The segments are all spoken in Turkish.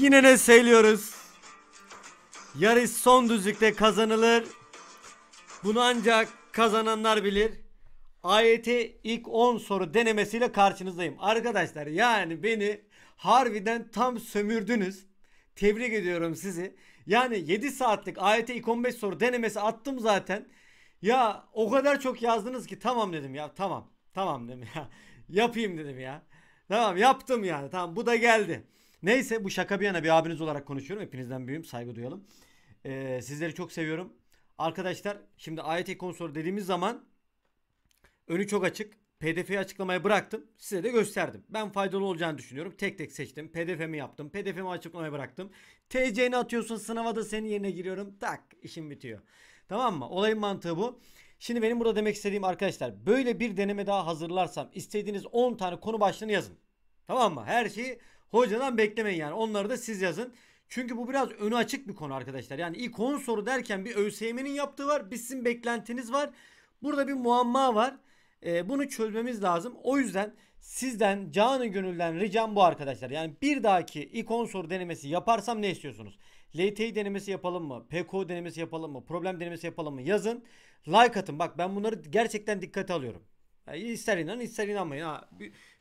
Yine ne söylüyoruz? Yarış son düzlükte kazanılır. Bunu ancak kazananlar bilir. AYT ilk 10 soru denemesiyle karşınızdayım. Arkadaşlar yani beni harbiden tam sömürdünüz. Tebrik ediyorum sizi. Yani 7 saatlik AYT ilk 15 soru denemesi attım zaten. Ya o kadar çok yazdınız ki tamam dedim ya tamam. Tamam dedim ya. Yapayım dedim ya. Tamam yaptım yani. Tamam bu da geldi. Neyse bu şaka bir yana bir abiniz olarak konuşuyorum. Hepinizden büyüğüm saygı duyalım. Ee, sizleri çok seviyorum. Arkadaşlar şimdi AYT konsol dediğimiz zaman önü çok açık. PDF'yi açıklamaya bıraktım. Size de gösterdim. Ben faydalı olacağını düşünüyorum. Tek tek seçtim. PDF'mi yaptım. PDF'mi açıklamaya bıraktım. TC'ni atıyorsun. Sınava da senin yerine giriyorum. Tak işim bitiyor. Tamam mı? Olayın mantığı bu. Şimdi benim burada demek istediğim arkadaşlar böyle bir deneme daha hazırlarsam istediğiniz 10 tane konu başlığını yazın. Tamam mı? Her şeyi Hocadan beklemeyin yani. Onları da siz yazın. Çünkü bu biraz önü açık bir konu arkadaşlar. Yani ikon soru derken bir ÖSYM'nin yaptığı var. Bir sizin beklentiniz var. Burada bir muamma var. E, bunu çözmemiz lazım. O yüzden sizden canı gönülden ricam bu arkadaşlar. Yani bir dahaki ikon soru denemesi yaparsam ne istiyorsunuz? LTI denemesi yapalım mı? PKO denemesi yapalım mı? Problem denemesi yapalım mı? Yazın. Like atın. Bak ben bunları gerçekten dikkate alıyorum. Yani ister inan ister inanmayın. Ha,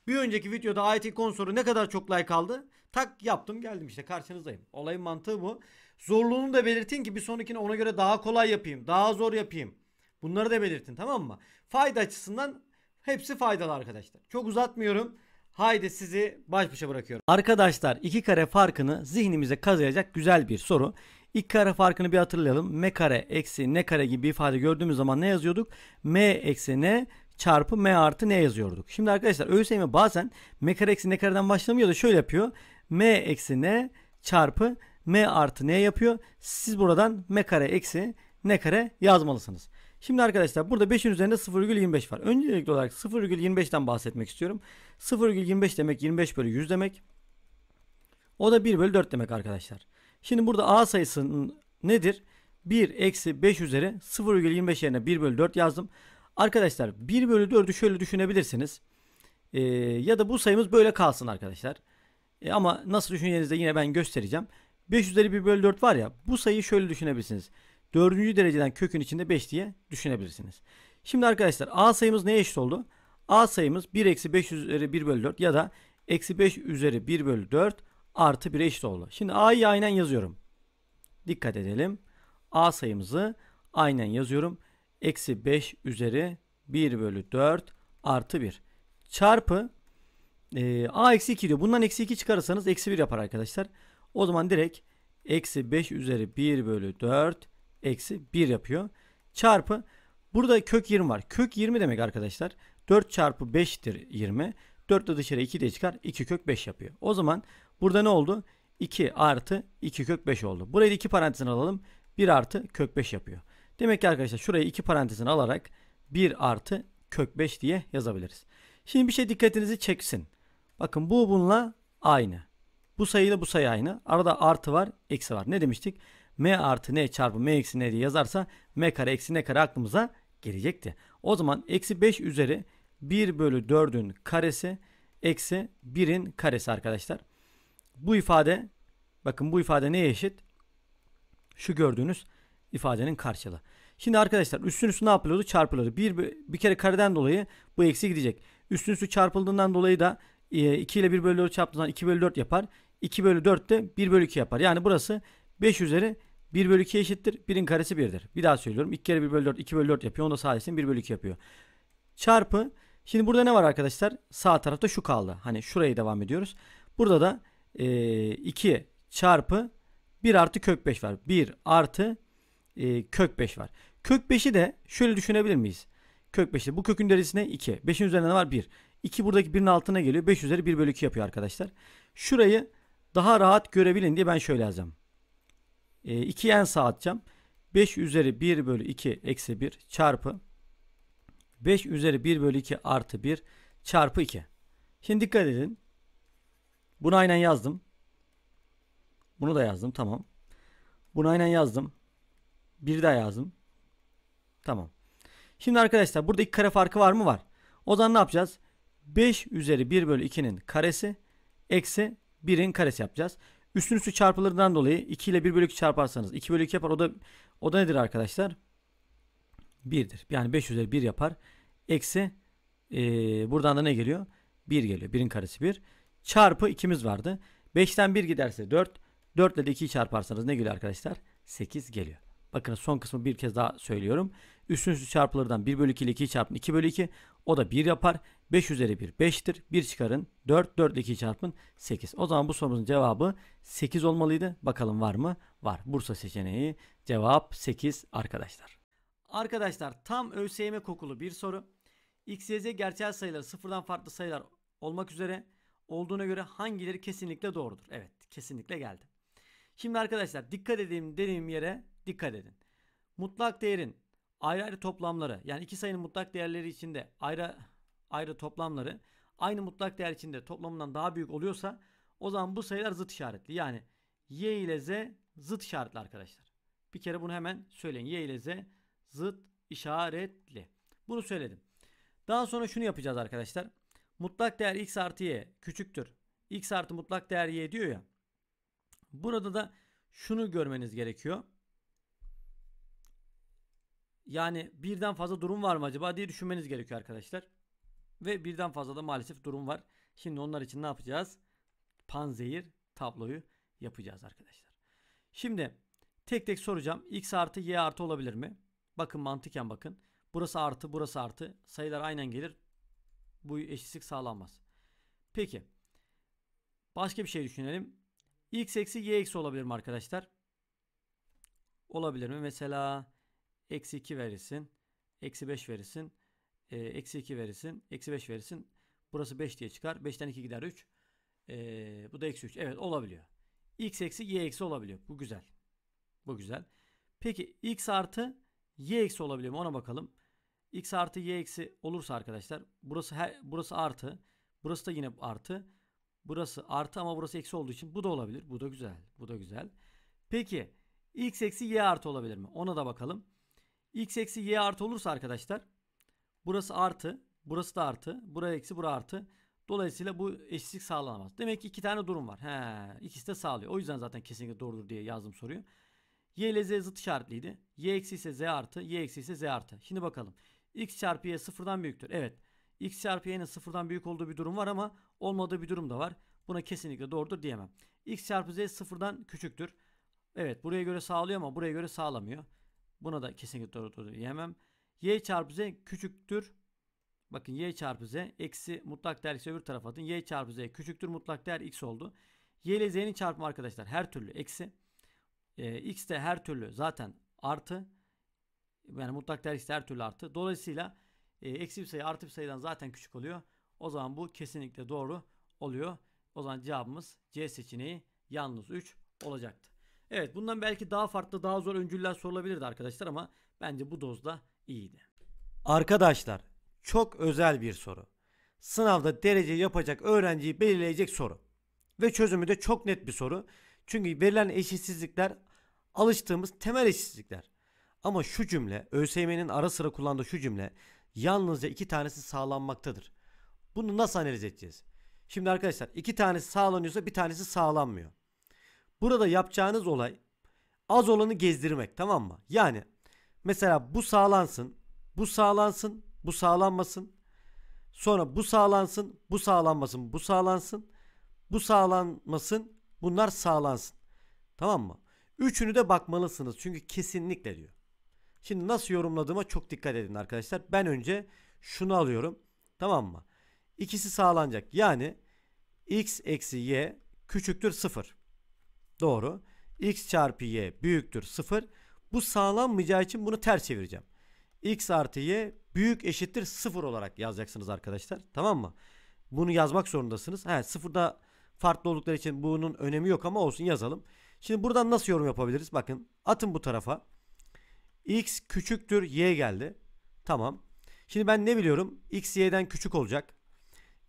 bir önceki videoda IT konsoru ne kadar çok like aldı? Tak yaptım geldim işte karşınızdayım. Olayın mantığı bu. Zorluğunu da belirtin ki bir sonrakine ona göre daha kolay yapayım. Daha zor yapayım. Bunları da belirtin tamam mı? Fayda açısından hepsi faydalı arkadaşlar. Çok uzatmıyorum. Haydi sizi baş başa bırakıyorum. Arkadaşlar iki kare farkını zihnimize kazıyacak güzel bir soru. İki kare farkını bir hatırlayalım. M kare eksi n kare gibi bir ifade gördüğümüz zaman ne yazıyorduk? M eksi n çarpı m artı n yazıyorduk. Şimdi arkadaşlar öğüt sayımı e bazen m kare eksi n kareden başlamıyor da şöyle yapıyor. m eksi n çarpı m artı n yapıyor. Siz buradan m kare eksi n kare yazmalısınız. Şimdi arkadaşlar burada 5'in üzerinde 0,25 var. Öncelikli olarak 0,25'ten bahsetmek istiyorum. 0,25 demek 25 bölü 100 demek. O da 1 bölü 4 demek arkadaşlar. Şimdi burada a sayısının nedir? 1 eksi 5 üzeri 0,25 yerine 1 bölü 4 yazdım. Arkadaşlar 1 bölü 4'ü şöyle düşünebilirsiniz. E, ya da bu sayımız böyle kalsın arkadaşlar. E, ama nasıl düşüneceğinizde yine ben göstereceğim. 5 üzeri 1 bölü 4 var ya bu sayıyı şöyle düşünebilirsiniz. 4. dereceden kökün içinde 5 diye düşünebilirsiniz. Şimdi arkadaşlar a sayımız neye eşit oldu? a sayımız 1 eksi 5 üzeri 1 bölü 4 ya da eksi 5 üzeri 1 bölü 4 artı 1'e eşit oldu. Şimdi a'yı aynen yazıyorum. Dikkat edelim. a sayımızı aynen yazıyorum eksi 5 üzeri 1 bölü 4 artı 1 çarpı e, a eksi 2 diyor. Bundan eksi 2 çıkarırsanız eksi 1 yapar arkadaşlar. O zaman direkt eksi 5 üzeri 1 bölü 4 eksi 1 yapıyor. Çarpı burada kök 20 var. Kök 20 demek arkadaşlar 4 çarpı 5'tir 20. 4 de dışarı 2 de çıkar. 2 kök 5 yapıyor. O zaman burada ne oldu? 2 artı 2 kök 5 oldu. Burayı da 2 parantezine alalım. 1 artı kök 5 yapıyor. Demek ki arkadaşlar şurayı iki parantezin alarak 1 artı kök 5 diye yazabiliriz. Şimdi bir şey dikkatinizi çeksin. Bakın bu bununla aynı. Bu sayıyla bu sayı aynı. Arada artı var, eksi var. Ne demiştik? m artı n çarpı m eksi n diye yazarsa m kare eksi n kare aklımıza gelecekti. O zaman eksi 5 üzeri 1 bölü 4'ün karesi eksi 1'in karesi arkadaşlar. Bu ifade bakın bu ifade neye eşit? Şu gördüğünüz ifadenin karşılığı. Şimdi arkadaşlar üstün üstü ne yapılıyordu? Çarpılıyordu. Bir, bir kere kareden dolayı bu eksi gidecek. Üstün üstü çarpıldığından dolayı da 2 e, ile 1 bölü 4 çarptığından 2 bölü 4 yapar. 2 bölü 4 de 1 bölü 2 yapar. Yani burası 5 üzeri 1 bölü 2 eşittir. 1'in karesi 1'dir. Bir daha söylüyorum. 2 kere 1 bölü 4 2 bölü 4 yapıyor. Onda da sayesinde 1 bölü 2 yapıyor. Çarpı. Şimdi burada ne var arkadaşlar? Sağ tarafta şu kaldı. Hani şurayı devam ediyoruz. Burada da e, çarpı 1 artı kök 5 var. 1 artı e, kök 5 var. Kök 5'i de şöyle düşünebilir miyiz? Kök 5'i bu kökün derecesi 2. 5'in üzerinde ne var? 1. 2 buradaki 1'in altına geliyor. 5 üzeri 1 bölü 2 yapıyor arkadaşlar. Şurayı daha rahat görebilin diye ben şöyle yazacağım. E, ee, 2 en sağ atacağım. 5 üzeri 1 bölü 2 eksi 1 çarpı 5 üzeri 1 bölü 2 artı 1 çarpı 2. Şimdi dikkat edin. Bunu aynen yazdım. Bunu da yazdım tamam. Bunu aynen yazdım. Bir daha yazdım. Tamam. Şimdi arkadaşlar buradaki kare farkı var mı? Var. O zaman ne yapacağız? 5 üzeri 1 bölü 2'nin karesi eksi 1'in karesi yapacağız. Üstün üstü çarpılırdan dolayı 2 ile 1 bölü 2 çarparsanız 2 bölü 2 yapar. O da o da nedir arkadaşlar? 1'dir. Yani 5 üzeri 1 yapar. Eksi e, buradan da ne geliyor? 1 geliyor. 1'in karesi 1. Çarpı 2'miz vardı. 5'ten 1 giderse 4. 4 ile de 2'yi çarparsanız ne geliyor arkadaşlar? 8 geliyor. Bakın son kısmı bir kez daha söylüyorum. Üstün üstü çarpılardan 1 bölü 2 ile 2'yi çarpın 2 bölü 2. O da 1 yapar. 5 üzeri 1 5'tir. 1 çıkarın 4. 4 ile 2'yi çarpın 8. O zaman bu sorumuzun cevabı 8 olmalıydı. Bakalım var mı? Var. Bursa seçeneği cevap 8 arkadaşlar. Arkadaşlar tam ÖSYM kokulu bir soru. X z gerçel sayıları sıfırdan farklı sayılar olmak üzere olduğuna göre hangileri kesinlikle doğrudur? Evet kesinlikle geldi. Şimdi arkadaşlar dikkat edeyim dediğim yere Dikkat edin. Mutlak değerin ayrı ayrı toplamları yani iki sayının mutlak değerleri içinde ayrı ayrı toplamları aynı mutlak değer içinde toplamından daha büyük oluyorsa o zaman bu sayılar zıt işaretli. Yani y ile z zıt işaretli arkadaşlar. Bir kere bunu hemen söyleyin. Y ile Z zıt işaretli. Bunu söyledim. Daha sonra şunu yapacağız arkadaşlar. Mutlak değer x artı y küçüktür. x artı mutlak değer y diyor ya. Burada da şunu görmeniz gerekiyor. Yani birden fazla durum var mı acaba diye düşünmeniz gerekiyor arkadaşlar. Ve birden fazla da maalesef durum var. Şimdi onlar için ne yapacağız? Panzehir tabloyu yapacağız arkadaşlar. Şimdi tek tek soracağım. X artı Y artı olabilir mi? Bakın mantıken bakın. Burası artı burası artı. Sayılar aynen gelir. Bu eşitlik sağlanmaz. Peki. Başka bir şey düşünelim. X eksi Y eksi olabilir mi arkadaşlar? Olabilir mi? Mesela Eksi 2 verilsin. Eksi 5 verilsin. E, eksi 2 verilsin. Eksi 5 verilsin. Burası 5 diye çıkar. 5'ten 2 gider 3. E, bu da eksi 3. Evet olabiliyor. X eksi Y eksi olabiliyor. Bu güzel. Bu güzel. Peki X artı Y eksi olabiliyor mu? Ona bakalım. X artı Y eksi olursa arkadaşlar. Burası her, burası artı. Burası da yine artı. Burası artı ama burası eksi olduğu için bu da olabilir. Bu da güzel. Bu da güzel. Peki x eksi y artı olabilir mi? Ona da bakalım. X eksi Y artı olursa arkadaşlar burası artı. Burası da artı. Buraya eksi bura artı. Dolayısıyla bu eşitlik sağlanamaz. Demek ki iki tane durum var. He, ikisi de sağlıyor. O yüzden zaten kesinlikle doğrudur diye yazdım soruyu. Y ile Z zıt işaretliydi. Y eksi ise Z artı. Y eksi ise Z artı. Şimdi bakalım. X çarpı Y sıfırdan büyüktür. Evet. X çarpı Y'nin sıfırdan büyük olduğu bir durum var ama olmadığı bir durum da var. Buna kesinlikle doğrudur diyemem. X çarpı Z sıfırdan küçüktür. Evet buraya göre sağlıyor ama buraya göre sağlamıyor. Buna da kesinlikle doğru doğru diyemem. Y çarpı Z küçüktür. Bakın y çarpı z eksi mutlak değer x öbür tarafa atın. y çarpı z küçüktür mutlak değer x oldu. y ile z'nin çarpımı arkadaşlar her türlü eksi. E, x de her türlü zaten artı. Yani mutlak değer x de her türlü artı. Dolayısıyla e, eksi bir sayı artı bir sayıdan zaten küçük oluyor. O zaman bu kesinlikle doğru oluyor. O zaman cevabımız C seçeneği yalnız 3 olacaktı. Evet bundan belki daha farklı daha zor öncüller sorulabilirdi arkadaşlar ama bence bu dozda iyiydi. Arkadaşlar çok özel bir soru. Sınavda derece yapacak öğrenciyi belirleyecek soru. Ve çözümü de çok net bir soru. Çünkü verilen eşitsizlikler alıştığımız temel eşitsizlikler. Ama şu cümle ÖSYM'nin ara sıra kullandığı şu cümle yalnızca iki tanesi sağlanmaktadır. Bunu nasıl analiz edeceğiz? Şimdi arkadaşlar iki tanesi sağlanıyorsa bir tanesi sağlanmıyor. Burada yapacağınız olay az olanı gezdirmek tamam mı? Yani mesela bu sağlansın, bu sağlansın, bu sağlanmasın. Sonra bu sağlansın, bu sağlanmasın, bu sağlansın. Bu sağlanmasın, bunlar sağlansın. Tamam mı? Üçünü de bakmalısınız çünkü kesinlikle diyor. Şimdi nasıl yorumladığıma çok dikkat edin arkadaşlar. Ben önce şunu alıyorum. Tamam mı? İkisi sağlanacak. Yani x eksi y küçüktür sıfır. Doğru. X çarpı Y büyüktür 0. Bu sağlanmayacağı için bunu ters çevireceğim. X artı Y büyük eşittir 0 olarak yazacaksınız arkadaşlar. Tamam mı? Bunu yazmak zorundasınız. He, sıfırda farklı oldukları için bunun önemi yok ama olsun yazalım. Şimdi buradan nasıl yorum yapabiliriz? Bakın atın bu tarafa. X küçüktür Y geldi. Tamam. Şimdi ben ne biliyorum? X Y'den küçük olacak.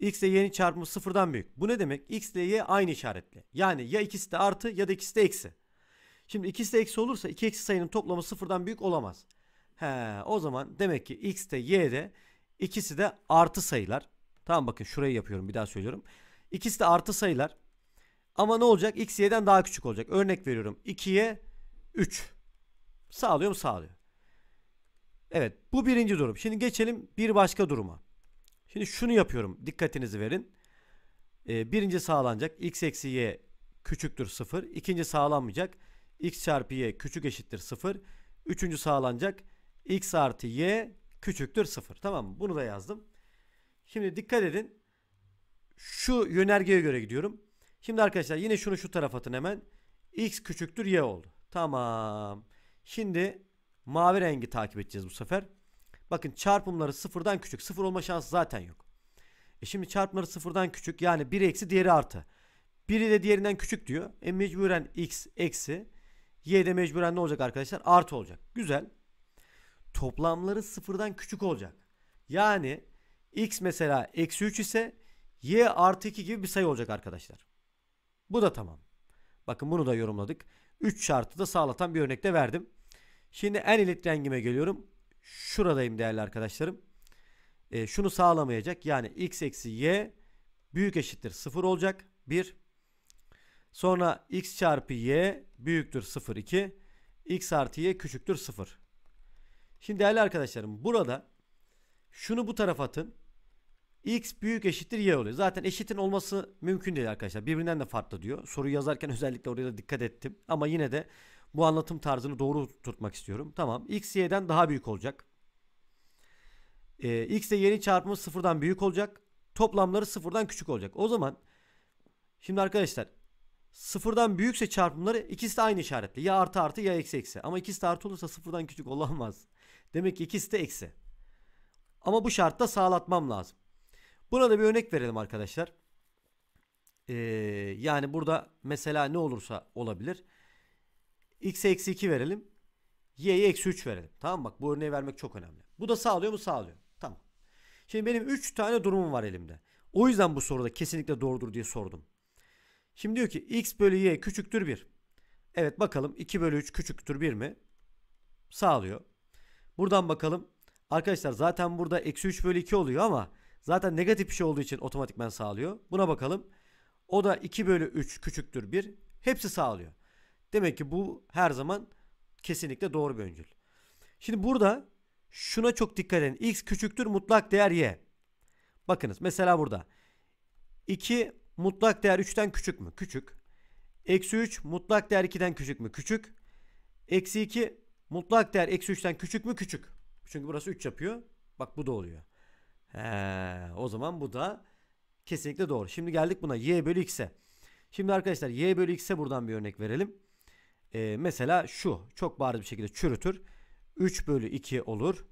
X ile y'nin çarpımı sıfırdan büyük. Bu ne demek? X ile y aynı işaretli. Yani ya ikisi de artı ya da ikisi de eksi. Şimdi ikisi de eksi olursa iki eksi sayının toplamı sıfırdan büyük olamaz. He, o zaman demek ki x de y de ikisi de artı sayılar. Tamam bakın şurayı yapıyorum bir daha söylüyorum. İkisi de artı sayılar. Ama ne olacak? X y'den daha küçük olacak. Örnek veriyorum. 2'ye 3. Sağlıyor mu? Sağlıyor. Evet bu birinci durum. Şimdi geçelim bir başka duruma. Şimdi şunu yapıyorum. Dikkatinizi verin. E, birinci sağlanacak. X eksi Y küçüktür 0. İkinci sağlanmayacak. X çarpı Y küçük eşittir 0. Üçüncü sağlanacak. X artı Y küçüktür 0. Tamam mı? Bunu da yazdım. Şimdi dikkat edin. Şu yönergeye göre gidiyorum. Şimdi arkadaşlar yine şunu şu tarafa atın hemen. X küçüktür Y oldu. Tamam. Şimdi mavi rengi takip edeceğiz bu sefer. Bakın çarpımları sıfırdan küçük. Sıfır olma şansı zaten yok. E şimdi çarpımları sıfırdan küçük. Yani biri eksi diğeri artı. Biri de diğerinden küçük diyor. E mecburen x eksi. Y de mecburen ne olacak arkadaşlar? Artı olacak. Güzel. Toplamları sıfırdan küçük olacak. Yani x mesela eksi 3 ise y artı 2 gibi bir sayı olacak arkadaşlar. Bu da tamam. Bakın bunu da yorumladık. 3 şartı da sağlatan bir örnekte verdim. Şimdi en elit rengime geliyorum şuradayım değerli arkadaşlarım. E, şunu sağlamayacak. Yani x eksi y büyük eşittir 0 olacak. 1. Sonra x çarpı y büyüktür 0 2. x artı y küçüktür 0. Şimdi değerli arkadaşlarım burada şunu bu tarafa atın. x büyük eşittir y oluyor. Zaten eşitin olması mümkün değil arkadaşlar. Birbirinden de farklı diyor. Soruyu yazarken özellikle oraya da dikkat ettim. Ama yine de bu anlatım tarzını doğru tutmak istiyorum. Tamam. X, Y'den daha büyük olacak. Ee, X ile Y'nin çarpımı sıfırdan büyük olacak. Toplamları sıfırdan küçük olacak. O zaman şimdi arkadaşlar sıfırdan büyükse çarpımları ikisi de aynı işaretli. Ya artı artı ya eksi eksi. Ama ikisi de artı olursa sıfırdan küçük olamaz. Demek ki ikisi de eksi. Ama bu şartta sağlatmam lazım. Buna da bir örnek verelim arkadaşlar. Ee, yani burada mesela ne olursa olabilir x'e eksi 2 verelim. y'ye eksi 3 verelim. Tamam bak bu örneği vermek çok önemli. Bu da sağlıyor mu? Sağlıyor. Tamam. Şimdi benim 3 tane durumum var elimde. O yüzden bu soruda kesinlikle doğrudur diye sordum. Şimdi diyor ki x bölü y küçüktür 1. Evet bakalım 2 bölü 3 küçüktür 1 mi? Sağlıyor. Buradan bakalım. Arkadaşlar zaten burada eksi 3 bölü 2 oluyor ama zaten negatif bir şey olduğu için otomatikman sağlıyor. Buna bakalım. O da 2 bölü 3 küçüktür 1. Hepsi sağlıyor. Demek ki bu her zaman kesinlikle doğru bir öncül. Şimdi burada şuna çok dikkat edin. X küçüktür mutlak değer y. Bakınız mesela burada 2 mutlak değer 3'ten küçük mü? Küçük. Eksi 3 mutlak değer 2'den küçük mü? Küçük. Eksi 2 mutlak değer eksi 3'ten küçük mü? Küçük. Çünkü burası 3 yapıyor. Bak bu da oluyor. He, o zaman bu da kesinlikle doğru. Şimdi geldik buna. Y bölü x'e. Şimdi arkadaşlar y bölü x'e buradan bir örnek verelim. E, mesela şu çok bariz bir şekilde çürütür. 3 bölü 2 olur.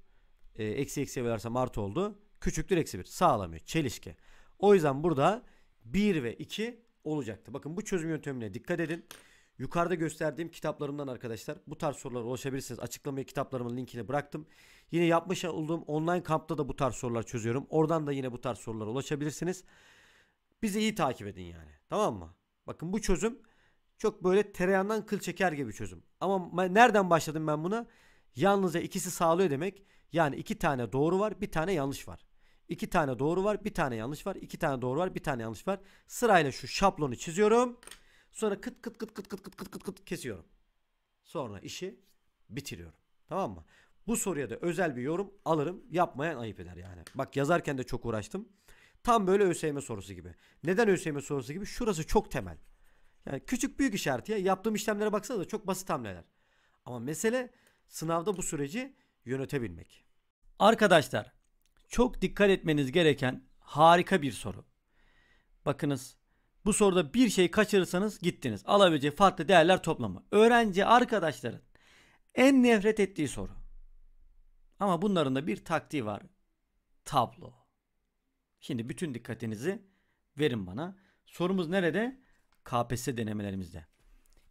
E, eksi eksiye bölersem artı oldu. Küçüktür eksi 1. Sağlamıyor. Çelişki. O yüzden burada 1 ve 2 olacaktı. Bakın bu çözüm yöntemine dikkat edin. Yukarıda gösterdiğim kitaplarımdan arkadaşlar bu tarz sorulara ulaşabilirsiniz. Açıklamaya kitaplarımın linkini bıraktım. Yine yapmış olduğum online kampta da bu tarz sorular çözüyorum. Oradan da yine bu tarz sorulara ulaşabilirsiniz. Bizi iyi takip edin yani. Tamam mı? Bakın bu çözüm çok böyle tereyağından kıl çeker gibi çözüm. Ama nereden başladım ben buna? Yalnızca ikisi sağlıyor demek. Yani iki tane doğru var, bir tane yanlış var. İki tane doğru var, bir tane yanlış var. İki tane doğru var, bir tane yanlış var. Sırayla şu şablonu çiziyorum. Sonra kıt kıt kıt kıt kıt kıt kıt kıt kıt kesiyorum. Sonra işi bitiriyorum. Tamam mı? Bu soruya da özel bir yorum alırım. Yapmayan ayıp eder yani. Bak yazarken de çok uğraştım. Tam böyle ÖSYM sorusu gibi. Neden ÖSYM sorusu gibi? Şurası çok temel. Yani küçük büyük işaretiye yaptığım işlemlere baksanız da çok basit hamleler. Ama mesele sınavda bu süreci yönetebilmek. Arkadaşlar çok dikkat etmeniz gereken harika bir soru. Bakınız bu soruda bir şey kaçırırsanız gittiniz. Alabileceği farklı değerler toplamı. Öğrenci arkadaşların en nefret ettiği soru. Ama bunların da bir taktiği var. Tablo. Şimdi bütün dikkatinizi verin bana. Sorumuz nerede? KPSS denemelerimizde.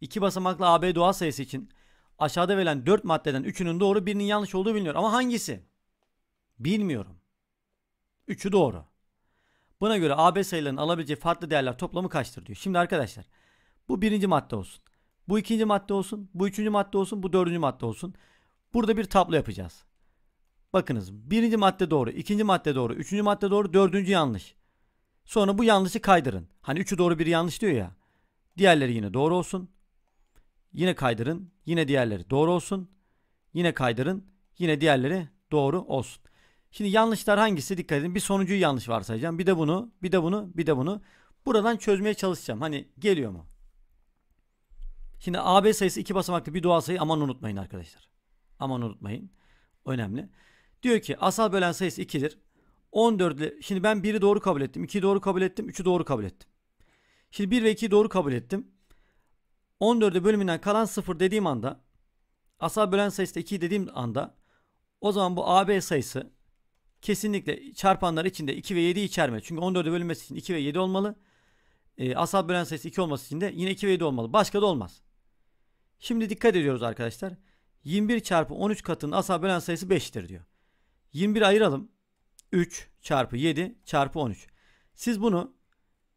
İki basamaklı AB doğal sayısı için aşağıda verilen 4 maddeden 3'ünün doğru birinin yanlış olduğu biliniyor. Ama hangisi? Bilmiyorum. 3'ü doğru. Buna göre AB sayılarının alabileceği farklı değerler toplamı kaçtır diyor. Şimdi arkadaşlar bu birinci madde olsun. Bu ikinci madde olsun. Bu üçüncü madde olsun. Bu dördüncü madde olsun. Burada bir tablo yapacağız. Bakınız birinci madde doğru. ikinci madde doğru. Üçüncü madde doğru. Dördüncü yanlış. Sonra bu yanlışı kaydırın. Hani üçü doğru biri yanlış diyor ya. Diğerleri yine doğru olsun. Yine kaydırın. Yine diğerleri doğru olsun. Yine kaydırın. Yine diğerleri doğru olsun. Şimdi yanlışlar hangisi dikkat edin. Bir sonucu yanlış varsayacağım. Bir de bunu, bir de bunu, bir de bunu. Buradan çözmeye çalışacağım. Hani geliyor mu? Şimdi AB sayısı iki basamaklı bir doğal sayı aman unutmayın arkadaşlar. Aman unutmayın. Önemli. Diyor ki asal bölen sayısı 2'dir. 14 şimdi ben 1'i doğru kabul ettim. 2'yi doğru kabul ettim. 3'ü doğru kabul ettim. Şimdi 1 ve 2'yi doğru kabul ettim. 14'e bölümünden kalan 0 dediğim anda asal bölen sayısı 2 dediğim anda o zaman bu AB sayısı kesinlikle çarpanlar içinde 2 ve 7 içermez. Çünkü 14'e bölünmesi için 2 ve 7 olmalı. E, asal bölen sayısı 2 olması için de yine 2 ve 7 olmalı. Başka da olmaz. Şimdi dikkat ediyoruz arkadaşlar. 21 çarpı 13 katının asal bölen sayısı 5'tir diyor. 21 ayıralım. 3 çarpı 7 çarpı 13. Siz bunu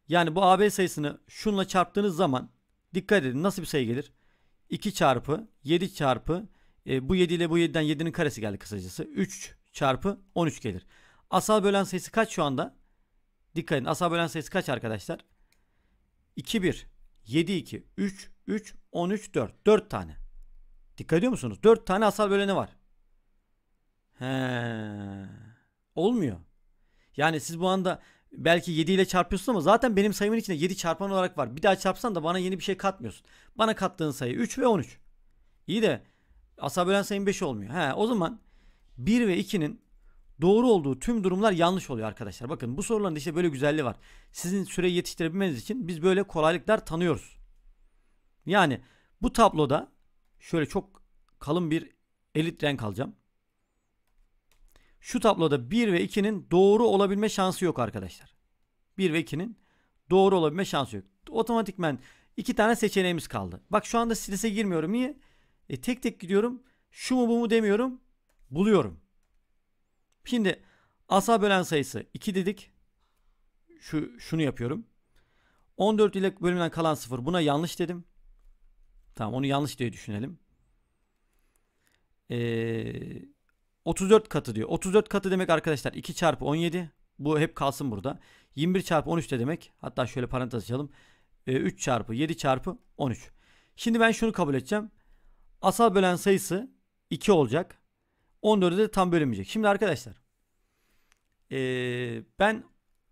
yani bu AB sayısını şunla çarptığınız zaman dikkat edin nasıl bir sayı gelir? 2 çarpı 7 çarpı e, bu 7 ile bu 7'den 7'nin karesi geldi kısacası. 3 çarpı 13 gelir. Asal bölen sayısı kaç şu anda? Dikkat edin asal bölen sayısı kaç arkadaşlar? 2 1 7 2 3 3 13 4 4 tane. Dikkat ediyor musunuz? 4 tane asal böleni var. He. Olmuyor. Yani siz bu anda belki 7 ile çarpıyorsun ama zaten benim sayımın içinde 7 çarpan olarak var. Bir daha çarpsan da bana yeni bir şey katmıyorsun. Bana kattığın sayı 3 ve 13. İyi de asa bölen sayım 5 olmuyor. He, o zaman 1 ve 2'nin doğru olduğu tüm durumlar yanlış oluyor arkadaşlar. Bakın bu soruların işte böyle güzelliği var. Sizin süreyi yetiştirebilmeniz için biz böyle kolaylıklar tanıyoruz. Yani bu tabloda şöyle çok kalın bir elit renk alacağım. Şu tabloda 1 ve 2'nin doğru olabilme şansı yok arkadaşlar. 1 ve 2'nin doğru olabilme şansı yok. Otomatikmen iki tane seçeneğimiz kaldı. Bak şu anda strese girmiyorum. Niye? E, tek tek gidiyorum. Şu mu bu mu demiyorum. Buluyorum. Şimdi asa bölen sayısı 2 dedik. Şu şunu yapıyorum. 14 ile bölümden kalan 0. Buna yanlış dedim. Tamam onu yanlış diye düşünelim. Eee 34 katı diyor. 34 katı demek arkadaşlar 2 çarpı 17. Bu hep kalsın burada. 21 çarpı 13 de demek. Hatta şöyle parantez açalım. 3 ee, çarpı 7 çarpı 13. Şimdi ben şunu kabul edeceğim. Asal bölen sayısı 2 olacak. 14'e de tam bölünmeyecek. Şimdi arkadaşlar. Ee, ben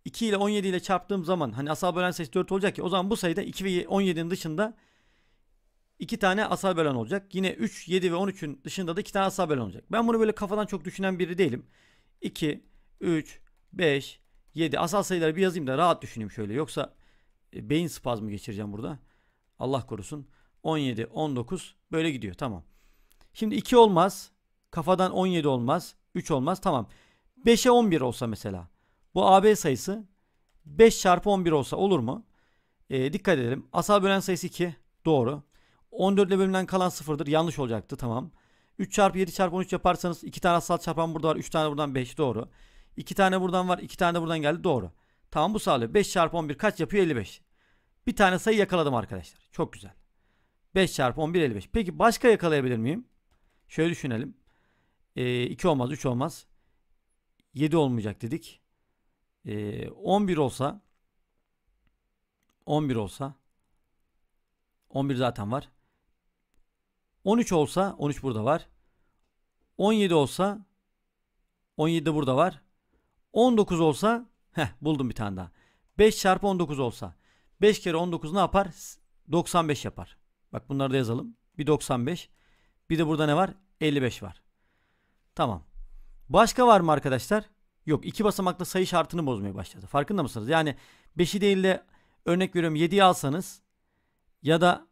2 ile 17 ile çarptığım zaman hani asal bölen sayısı 4 olacak ya. O zaman bu sayıda 2 ve 17'nin dışında 2 tane asal bölen olacak. Yine 3, 7 ve 13'ün dışında da 2 tane asal bölen olacak. Ben bunu böyle kafadan çok düşünen biri değilim. 2, 3, 5, 7 asal sayıları bir yazayım da rahat düşüneyim şöyle. Yoksa e, beyin spazmı geçireceğim burada. Allah korusun. 17, 19 böyle gidiyor. Tamam. Şimdi 2 olmaz. Kafadan 17 olmaz. 3 olmaz. Tamam. 5'e 11 olsa mesela. Bu AB sayısı 5 çarpı 11 olsa olur mu? E, dikkat edelim. Asal bölen sayısı 2. Doğru. 14 ile bölümden kalan sıfırdır. Yanlış olacaktı tamam. 3 çarpı 7 çarpı 13 yaparsanız 2 tane asal çarpan burada var. 3 tane buradan 5 doğru. 2 tane buradan var. 2 tane de buradan geldi doğru. Tamam bu sağlıyor. 5 çarpı 11 kaç yapıyor? 55. Bir tane sayı yakaladım arkadaşlar. Çok güzel. 5 çarpı 11 55. Peki başka yakalayabilir miyim? Şöyle düşünelim. Ee, 2 olmaz 3 olmaz. 7 olmayacak dedik. Ee, 11 olsa 11 olsa 11 zaten var. 13 olsa 13 burada var. 17 olsa 17 de burada var. 19 olsa heh buldum bir tane daha. 5 çarpı 19 olsa 5 kere 19 ne yapar? 95 yapar. Bak bunları da yazalım. Bir 95. Bir de burada ne var? 55 var. Tamam. Başka var mı arkadaşlar? Yok. iki basamaklı sayı şartını bozmaya başladı. Farkında mısınız? Yani 5'i değil de örnek veriyorum 7'yi alsanız ya da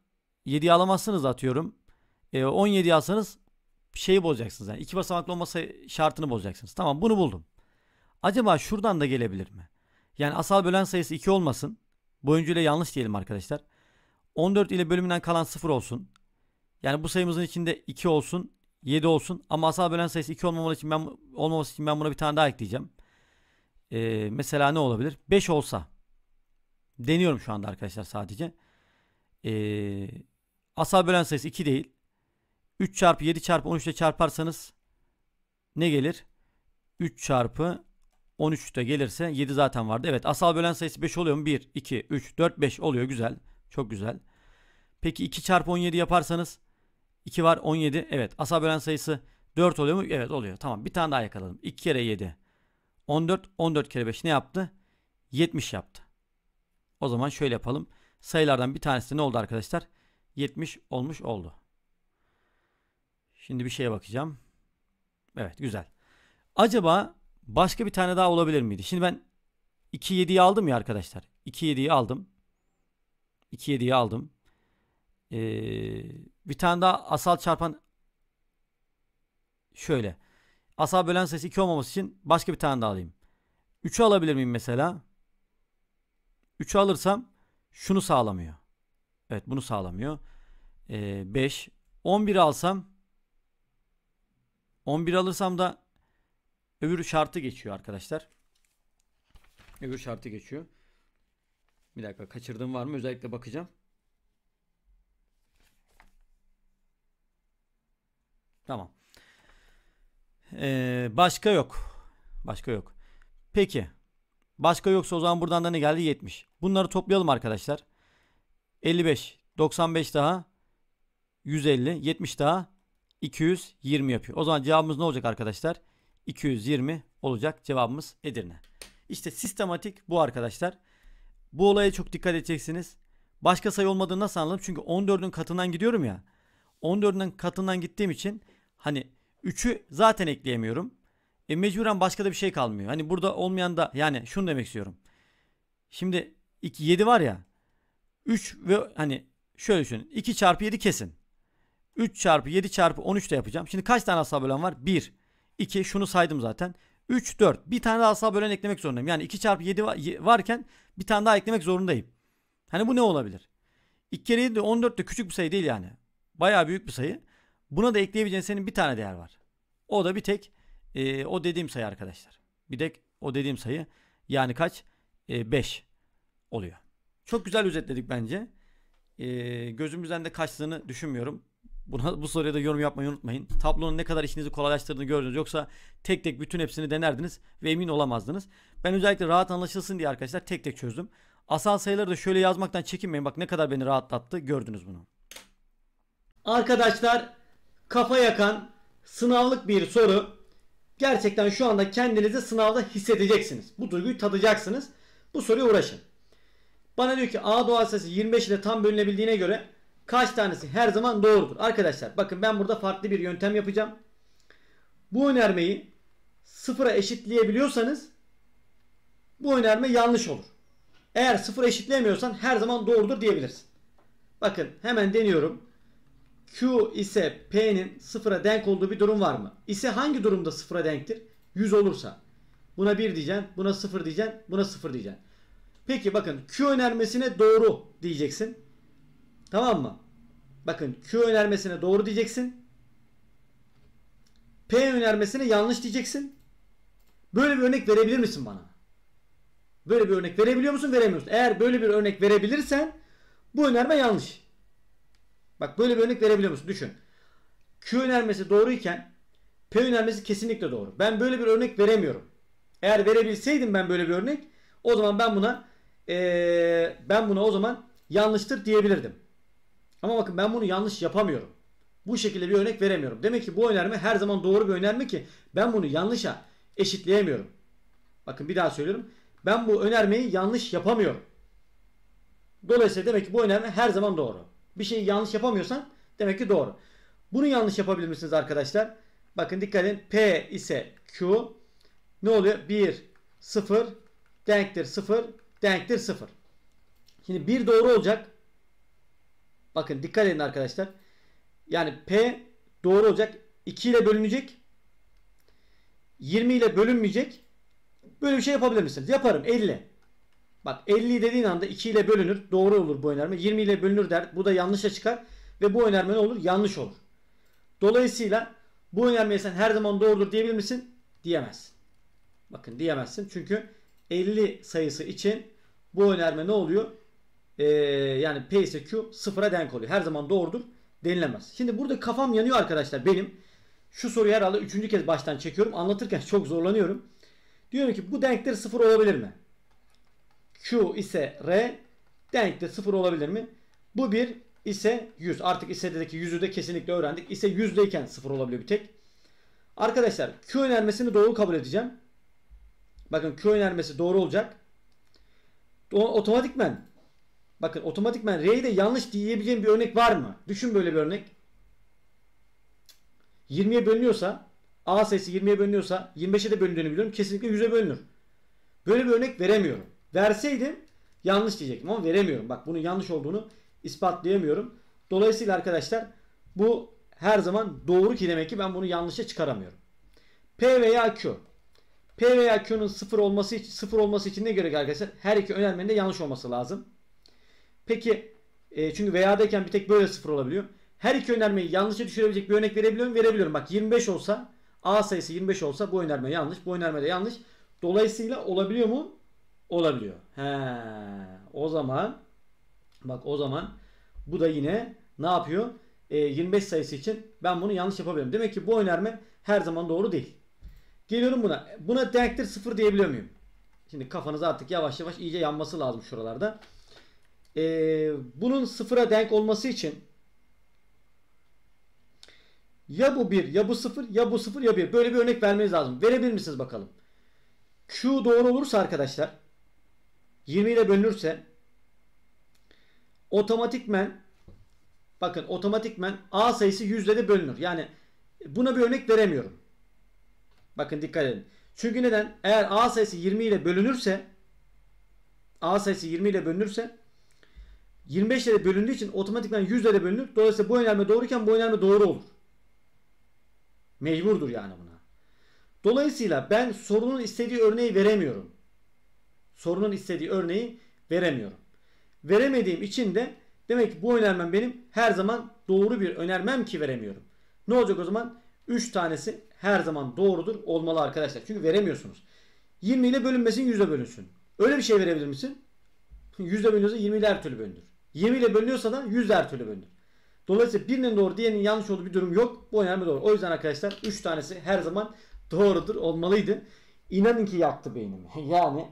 7'yi alamazsınız atıyorum e, ee, 17 yazsanız şeyi bozacaksınız. Yani iki basamaklı olması şartını bozacaksınız. Tamam bunu buldum. Acaba şuradan da gelebilir mi? Yani asal bölen sayısı 2 olmasın. Boyuncu yanlış diyelim arkadaşlar. 14 ile bölümünden kalan 0 olsun. Yani bu sayımızın içinde 2 olsun, 7 olsun. Ama asal bölen sayısı 2 olmaması için ben, olmaması için ben buna bir tane daha ekleyeceğim. Ee, mesela ne olabilir? 5 olsa. Deniyorum şu anda arkadaşlar sadece. Ee, asal bölen sayısı 2 değil. 3 çarpı 7 çarpı 13 ile çarparsanız ne gelir? 3 çarpı 13 de gelirse 7 zaten vardı. Evet asal bölen sayısı 5 oluyor mu? 1, 2, 3, 4, 5 oluyor. Güzel. Çok güzel. Peki 2 çarpı 17 yaparsanız 2 var 17. Evet asal bölen sayısı 4 oluyor mu? Evet oluyor. Tamam bir tane daha yakaladım. 2 kere 7. 14. 14 kere 5 ne yaptı? 70 yaptı. O zaman şöyle yapalım. Sayılardan bir tanesi ne oldu arkadaşlar? 70 olmuş oldu. Şimdi bir şeye bakacağım. Evet güzel. Acaba başka bir tane daha olabilir miydi? Şimdi ben 2.7'yi aldım ya arkadaşlar. 2.7'yi aldım. 2.7'yi aldım. Ee, bir tane daha asal çarpan şöyle. Asal bölen sayısı 2 olmaması için başka bir tane daha alayım. 3'ü alabilir miyim mesela? 3'ü alırsam şunu sağlamıyor. Evet bunu sağlamıyor. Ee, 5. 11'i alsam 11 alırsam da öbür şartı geçiyor arkadaşlar. Öbür şartı geçiyor. Bir dakika kaçırdığım var mı? Özellikle bakacağım. Tamam. Ee, başka yok. Başka yok. Peki. Başka yoksa o zaman buradan da ne geldi? 70. Bunları toplayalım arkadaşlar. 55, 95 daha, 150, 70 daha, 220 yapıyor. O zaman cevabımız ne olacak arkadaşlar? 220 olacak cevabımız Edirne. İşte sistematik bu arkadaşlar. Bu olaya çok dikkat edeceksiniz. Başka sayı olmadığını nasıl anladım? Çünkü 14'ün katından gidiyorum ya. 14'ün katından gittiğim için hani 3'ü zaten ekleyemiyorum. E mecburen başka da bir şey kalmıyor. Hani burada olmayan da yani şunu demek istiyorum. Şimdi 2, 7 var ya. 3 ve hani şöyle düşünün. 2 çarpı 7 kesin. 3 çarpı 7 çarpı 13 de yapacağım. Şimdi kaç tane asal bölen var? 1, 2 şunu saydım zaten. 3, 4 bir tane daha asal bölen eklemek zorundayım. Yani 2 çarpı 7 varken bir tane daha eklemek zorundayım. Hani bu ne olabilir? 2 kere 7 de 14 de küçük bir sayı değil yani. Baya büyük bir sayı. Buna da ekleyebileceğin senin bir tane değer var. O da bir tek e, o dediğim sayı arkadaşlar. Bir tek o dediğim sayı yani kaç? 5 e, oluyor. Çok güzel özetledik bence. E, gözümüzden de kaçtığını düşünmüyorum. Buna, bu soruya da yorum yapmayı unutmayın. Tablonun ne kadar işinizi kolaylaştırdığını gördünüz. Yoksa tek tek bütün hepsini denerdiniz ve emin olamazdınız. Ben özellikle rahat anlaşılsın diye arkadaşlar tek tek çözdüm. Asal sayıları da şöyle yazmaktan çekinmeyin. Bak ne kadar beni rahatlattı. Gördünüz bunu. Arkadaşlar kafa yakan sınavlık bir soru. Gerçekten şu anda kendinizi sınavda hissedeceksiniz. Bu duyguyu tadacaksınız. Bu soruya uğraşın. Bana diyor ki A doğal sayısı 25 ile tam bölünebildiğine göre kaç tanesi her zaman doğrudur. Arkadaşlar bakın ben burada farklı bir yöntem yapacağım. Bu önermeyi sıfıra eşitleyebiliyorsanız bu önerme yanlış olur. Eğer sıfıra eşitlemiyorsan her zaman doğrudur diyebilirsin. Bakın hemen deniyorum. Q ise P'nin sıfıra denk olduğu bir durum var mı? İse hangi durumda sıfıra denktir? 100 olursa. Buna 1 diyeceksin, buna 0 diyeceksin, buna 0 diyeceksin. Peki bakın Q önermesine doğru diyeceksin. Tamam mı? Bakın Q önermesine doğru diyeceksin. P önermesine yanlış diyeceksin. Böyle bir örnek verebilir misin bana? Böyle bir örnek verebiliyor musun? Veremiyorsun. Eğer böyle bir örnek verebilirsen bu önerme yanlış. Bak böyle bir örnek verebiliyor musun? Düşün. Q önermesi doğruyken P önermesi kesinlikle doğru. Ben böyle bir örnek veremiyorum. Eğer verebilseydim ben böyle bir örnek o zaman ben buna ee, ben buna o zaman yanlıştır diyebilirdim. Ama bakın ben bunu yanlış yapamıyorum. Bu şekilde bir örnek veremiyorum. Demek ki bu önerme her zaman doğru bir önerme ki ben bunu yanlışa eşitleyemiyorum. Bakın bir daha söylüyorum. Ben bu önermeyi yanlış yapamıyorum. Dolayısıyla demek ki bu önerme her zaman doğru. Bir şeyi yanlış yapamıyorsan demek ki doğru. Bunu yanlış yapabilir misiniz arkadaşlar? Bakın dikkat edin. P ise Q. Ne oluyor? 1, 0, denktir 0, denktir 0. Şimdi 1 doğru olacak. Bakın dikkat edin arkadaşlar. Yani P doğru olacak. 2 ile bölünecek. 20 ile bölünmeyecek. Böyle bir şey yapabilir misiniz? Yaparım 50. Bak 50 dediğin anda 2 ile bölünür. Doğru olur bu önerme. 20 ile bölünür der. Bu da yanlışa çıkar. Ve bu önerme ne olur? Yanlış olur. Dolayısıyla bu önermeye sen her zaman doğrudur diyebilir misin? Diyemezsin. Bakın diyemezsin. Çünkü 50 sayısı için bu önerme ne oluyor? e, yani P ise Q sıfıra denk oluyor. Her zaman doğrudur denilemez. Şimdi burada kafam yanıyor arkadaşlar benim. Şu soruyu herhalde üçüncü kez baştan çekiyorum. Anlatırken çok zorlanıyorum. Diyorum ki bu denkler sıfır olabilir mi? Q ise R denkte sıfır olabilir mi? Bu bir ise 100. Artık isedeki yüzü de kesinlikle öğrendik. İse yüzdeyken sıfır olabiliyor bir tek. Arkadaşlar Q önermesini doğru kabul edeceğim. Bakın Q önermesi doğru olacak. O, otomatikmen Bakın otomatikmen R'yi de yanlış diyebileceğim bir örnek var mı? Düşün böyle bir örnek. 20'ye bölünüyorsa A sayısı 20'ye bölünüyorsa 25'e de bölündüğünü biliyorum. Kesinlikle 100'e bölünür. Böyle bir örnek veremiyorum. Verseydim yanlış diyecektim ama veremiyorum. Bak bunun yanlış olduğunu ispatlayamıyorum. Dolayısıyla arkadaşlar bu her zaman doğru ki demek ki ben bunu yanlışa çıkaramıyorum. P veya Q. P veya Q'nun sıfır olması, sıfır olması için ne gerek arkadaşlar? Her iki önermenin de yanlış olması lazım. Peki e, çünkü VA'dayken bir tek böyle sıfır olabiliyor. Her iki önermeyi yanlışa düşürebilecek bir örnek verebiliyor muyum? Verebiliyorum. Bak 25 olsa A sayısı 25 olsa bu önerme yanlış. Bu önerme de yanlış. Dolayısıyla olabiliyor mu? Olabiliyor. He, o zaman bak o zaman bu da yine ne yapıyor? E, 25 sayısı için ben bunu yanlış yapabilirim. Demek ki bu önerme her zaman doğru değil. Geliyorum buna. Buna denktir sıfır diyebiliyor muyum? Şimdi kafanız artık yavaş yavaş iyice yanması lazım şuralarda e, bunun sıfıra denk olması için ya bu 1 ya bu 0 ya bu 0 ya 1 böyle bir örnek vermeniz lazım. Verebilir misiniz bakalım? Q doğru olursa arkadaşlar 20 ile bölünürse otomatikmen bakın otomatikmen A sayısı 100 ile de bölünür. Yani buna bir örnek veremiyorum. Bakın dikkat edin. Çünkü neden? Eğer A sayısı 20 ile bölünürse A sayısı 20 ile bölünürse 25 ile bölündüğü için otomatikman 100 ile bölünür. Dolayısıyla bu önerme doğruyken bu önerme doğru olur. Mecburdur yani buna. Dolayısıyla ben sorunun istediği örneği veremiyorum. Sorunun istediği örneği veremiyorum. Veremediğim için de demek ki bu önermem benim her zaman doğru bir önermem ki veremiyorum. Ne olacak o zaman? 3 tanesi her zaman doğrudur olmalı arkadaşlar. Çünkü veremiyorsunuz. 20 ile bölünmesin 100 ile bölünsün. Öyle bir şey verebilir misin? 100 ile bölünüyorsa 20 ile her türlü bölünür. Yemiyle bölünüyorsa da 100 her türlü bölünür. Dolayısıyla birinin doğru diğerinin yanlış olduğu bir durum yok. Bu önemli doğru. O yüzden arkadaşlar 3 tanesi her zaman doğrudur olmalıydı. İnanın ki yaktı beynimi. Yani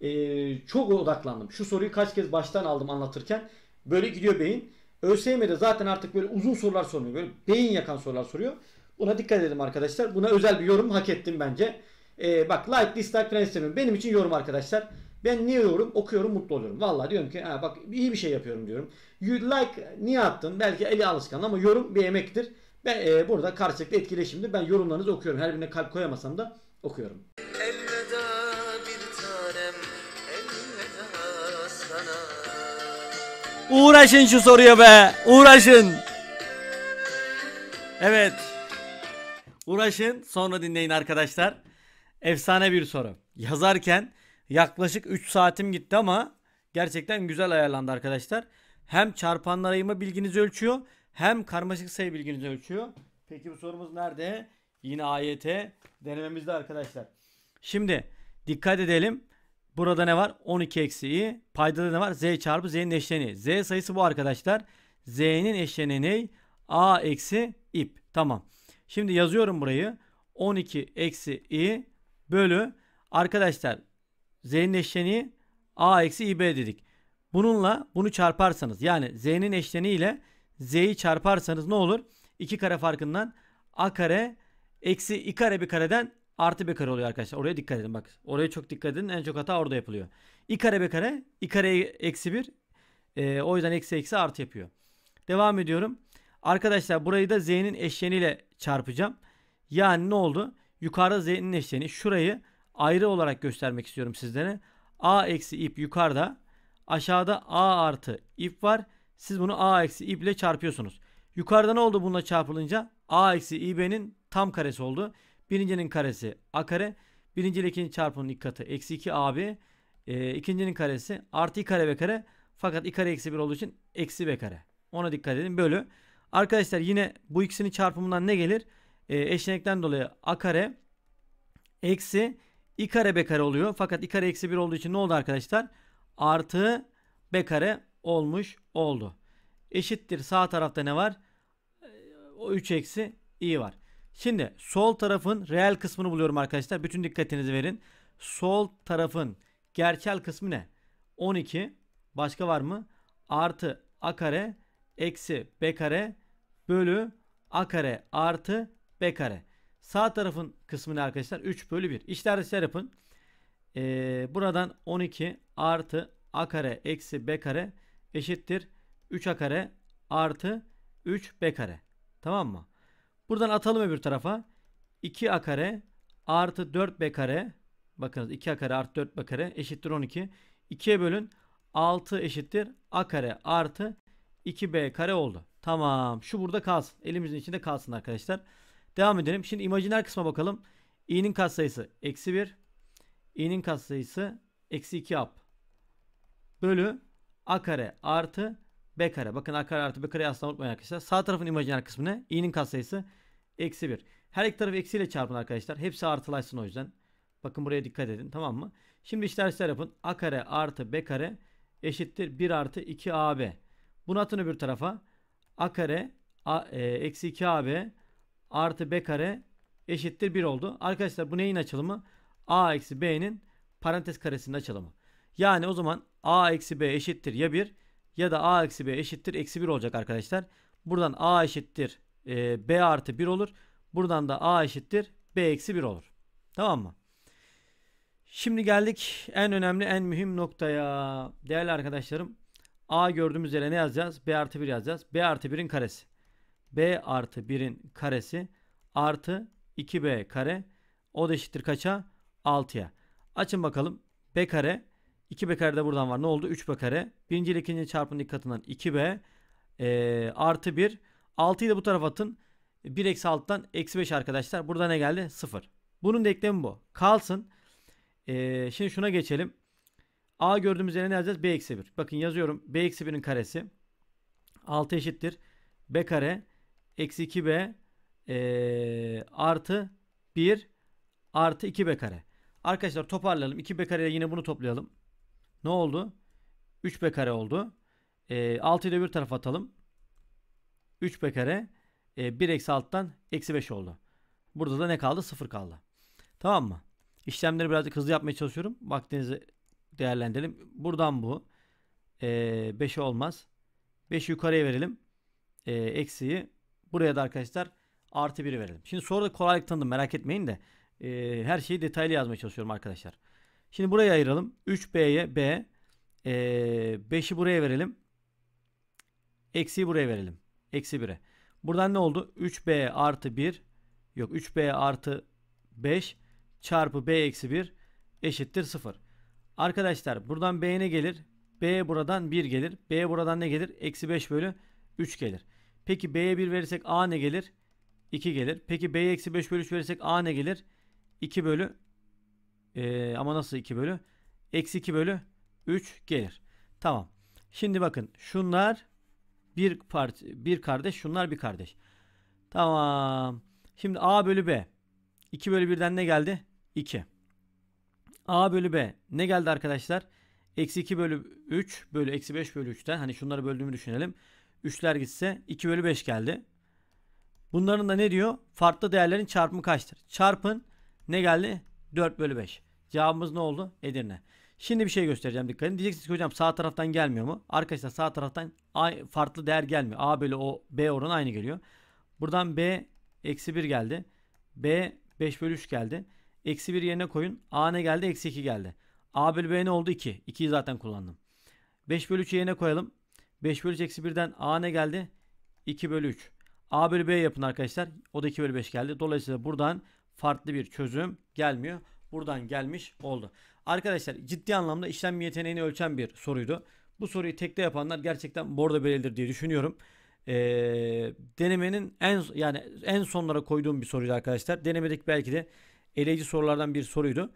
e, çok odaklandım. Şu soruyu kaç kez baştan aldım anlatırken. Böyle gidiyor beyin. ÖSYM'de zaten artık böyle uzun sorular sormuyor. Böyle beyin yakan sorular soruyor. Buna dikkat edelim arkadaşlar. Buna özel bir yorum hak ettim bence. E, bak like, dislike falan istemiyorum. Benim için yorum arkadaşlar. Ben niye yorum? Okuyorum mutlu oluyorum. Valla diyorum ki bak iyi bir şey yapıyorum diyorum. You like niye attın? Belki eli alışkan ama yorum bir emektir. Ben e, burada karşılıklı etkileşimdir. Ben yorumlarınızı okuyorum. Her birine kalp koyamasam da okuyorum. Elveda bir tanem, elveda sana. Uğraşın şu soruya be. Uğraşın. Evet. Uğraşın sonra dinleyin arkadaşlar. Efsane bir soru. Yazarken Yaklaşık 3 saatim gitti ama gerçekten güzel ayarlandı arkadaşlar. Hem çarpanlar ayımı bilginizi ölçüyor hem karmaşık sayı bilginizi ölçüyor. Peki bu sorumuz nerede? Yine AYT denememizde arkadaşlar. Şimdi dikkat edelim. Burada ne var? 12 eksi eksiği. Paydada ne var? Z çarpı Z'nin eşleni. Z sayısı bu arkadaşlar. Z'nin eşleni ne? A eksi ip. Tamam. Şimdi yazıyorum burayı. 12 eksi i bölü. Arkadaşlar z'nin eşleni a eksi ib dedik. Bununla bunu çarparsanız yani z'nin eşleni ile z'yi çarparsanız ne olur? 2 kare farkından a kare eksi i kare bir kareden artı bir kare oluyor arkadaşlar. Oraya dikkat edin bak. Oraya çok dikkat edin. En çok hata orada yapılıyor. i kare bir kare i kare eksi 1 ee, o yüzden eksi eksi artı yapıyor. Devam ediyorum. Arkadaşlar burayı da z'nin eşleniyle çarpacağım. Yani ne oldu? Yukarıda z'nin eşleni şurayı ayrı olarak göstermek istiyorum sizlere. A eksi ip yukarıda. Aşağıda A artı ip var. Siz bunu A eksi ip ile çarpıyorsunuz. Yukarıda ne oldu bununla çarpılınca? A eksi İB'nin tam karesi oldu. Birincinin karesi A kare. Birinci ile ikinci çarpımının ilk katı eksi 2 AB. E, ee, İkincinin karesi artı i kare b kare. Fakat i kare eksi 1 olduğu için eksi b kare. Ona dikkat edin. Bölü. Arkadaşlar yine bu ikisinin çarpımından ne gelir? E, ee, eşlenikten dolayı a kare eksi i kare b kare oluyor. Fakat i kare eksi 1 olduğu için ne oldu arkadaşlar? Artı b kare olmuş oldu. Eşittir sağ tarafta ne var? O 3 eksi i var. Şimdi sol tarafın reel kısmını buluyorum arkadaşlar. Bütün dikkatinizi verin. Sol tarafın gerçel kısmı ne? 12. Başka var mı? Artı a kare eksi b kare bölü a kare artı b kare. Sağ tarafın kısmını arkadaşlar 3 bölü 1. İşler yapın. Ee, buradan 12 artı a kare eksi b kare eşittir 3a kare artı 3b kare. Tamam mı? Buradan atalım öbür tarafa. 2a kare artı 4b kare. Bakınız 2a kare artı 4b kare eşittir 12. 2'ye bölün 6 eşittir a kare artı 2b kare oldu. Tamam. Şu burada kalsın. Elimizin içinde kalsın arkadaşlar. Devam edelim. Şimdi imajiner kısma bakalım. i'nin katsayısı eksi 1. i'nin katsayısı eksi 2 up. Bölü a kare artı b kare. Bakın a kare artı b kare aslında unutmayın arkadaşlar. Sağ tarafın imajiner kısmı ne? i'nin katsayısı eksi 1. Her iki tarafı eksiyle çarpın arkadaşlar. Hepsi artılaşsın o yüzden. Bakın buraya dikkat edin tamam mı? Şimdi işler işler yapın. a kare artı b kare eşittir 1 artı 2 ab. Bunu atın öbür tarafa. a kare a, e, eksi 2 ab artı b kare eşittir 1 oldu. Arkadaşlar bu neyin açılımı? a eksi b'nin parantez karesinin açılımı. Yani o zaman a eksi b eşittir ya 1 ya da a eksi b eşittir eksi 1 olacak arkadaşlar. Buradan a eşittir e, b artı 1 olur. Buradan da a eşittir b eksi 1 olur. Tamam mı? Şimdi geldik en önemli en mühim noktaya. Değerli arkadaşlarım a gördüğümüz yere ne yazacağız? b artı 1 yazacağız. b artı 1'in karesi b artı 1'in karesi artı 2b kare o da eşittir kaça? 6'ya. Açın bakalım. b kare 2b kare de buradan var. Ne oldu? 3b kare. Birinci ile ikinci çarpımın dikkatinden katından 2b e, artı 1. 6'yı da bu tarafa atın. 1 eksi 6'dan eksi 5 arkadaşlar. Burada ne geldi? 0. Bunun denklemi bu. Kalsın. E, şimdi şuna geçelim. A gördüğümüz yere ne yazacağız? B eksi 1. Bakın yazıyorum. B eksi 1'in karesi. 6 eşittir. B kare eksi 2b e, artı 1 artı 2b kare. Arkadaşlar toparlayalım. 2b kareye yine bunu toplayalım. Ne oldu? 3b kare oldu. E, 6 ile bir tarafa atalım. 3b kare e, 1 eksi alttan eksi 5 oldu. Burada da ne kaldı? 0 kaldı. Tamam mı? İşlemleri birazcık hızlı yapmaya çalışıyorum. Vaktinizi değerlendirelim. Buradan bu. E, 5 olmaz. 5'i yukarıya verelim. E, eksiği Buraya da arkadaşlar artı 1 verelim. Şimdi soruda kolaylık tanıdım merak etmeyin de e, her şeyi detaylı yazmaya çalışıyorum arkadaşlar. Şimdi buraya ayıralım. 3B'ye B. E, ee, 5'i buraya verelim. Eksiyi buraya verelim. Eksi 1'e. Buradan ne oldu? 3B artı 1. Yok 3B artı 5 çarpı B eksi 1 eşittir 0. Arkadaşlar buradan B ne gelir? B buradan 1 gelir. B buradan ne gelir? Eksi 5 bölü 3 gelir. Peki B'ye 1 verirsek A ne gelir? 2 gelir. Peki B'ye eksi 5 bölü 3 verirsek A ne gelir? 2 bölü ee, ama nasıl 2 bölü? Eksi 2 bölü 3 gelir. Tamam. Şimdi bakın şunlar bir part bir kardeş şunlar bir kardeş. Tamam. Şimdi A bölü B. 2 bölü 1'den ne geldi? 2. A bölü B ne geldi arkadaşlar? Eksi 2 bölü 3 bölü eksi 5 bölü 3'ten hani şunları böldüğümü düşünelim. 3'ler gitse 2 bölü 5 geldi. Bunların da ne diyor? Farklı değerlerin çarpımı kaçtır? Çarpın ne geldi? 4 bölü 5. Cevabımız ne oldu? Edirne. Şimdi bir şey göstereceğim dikkat edin. Diyeceksiniz ki hocam sağ taraftan gelmiyor mu? Arkadaşlar sağ taraftan farklı değer gelmiyor. A bölü o B oranı aynı geliyor. Buradan B eksi 1 geldi. B 5 bölü 3 geldi. Eksi 1 yerine koyun. A ne geldi? Eksi 2 geldi. A bölü B ne oldu? 2. 2'yi zaten kullandım. 5 bölü 3 yerine koyalım. 5 bölü eksi 1'den a ne geldi? 2 bölü 3. A bölü B yapın arkadaşlar. O da 2 bölü 5 geldi. Dolayısıyla buradan farklı bir çözüm gelmiyor. Buradan gelmiş oldu. Arkadaşlar ciddi anlamda işlem yeteneğini ölçen bir soruydu. Bu soruyu tekte yapanlar gerçekten bordo belirdir diye düşünüyorum. Ee, denemenin en yani en sonlara koyduğum bir soruydu arkadaşlar. Denemedik belki de eleyici sorulardan bir soruydu.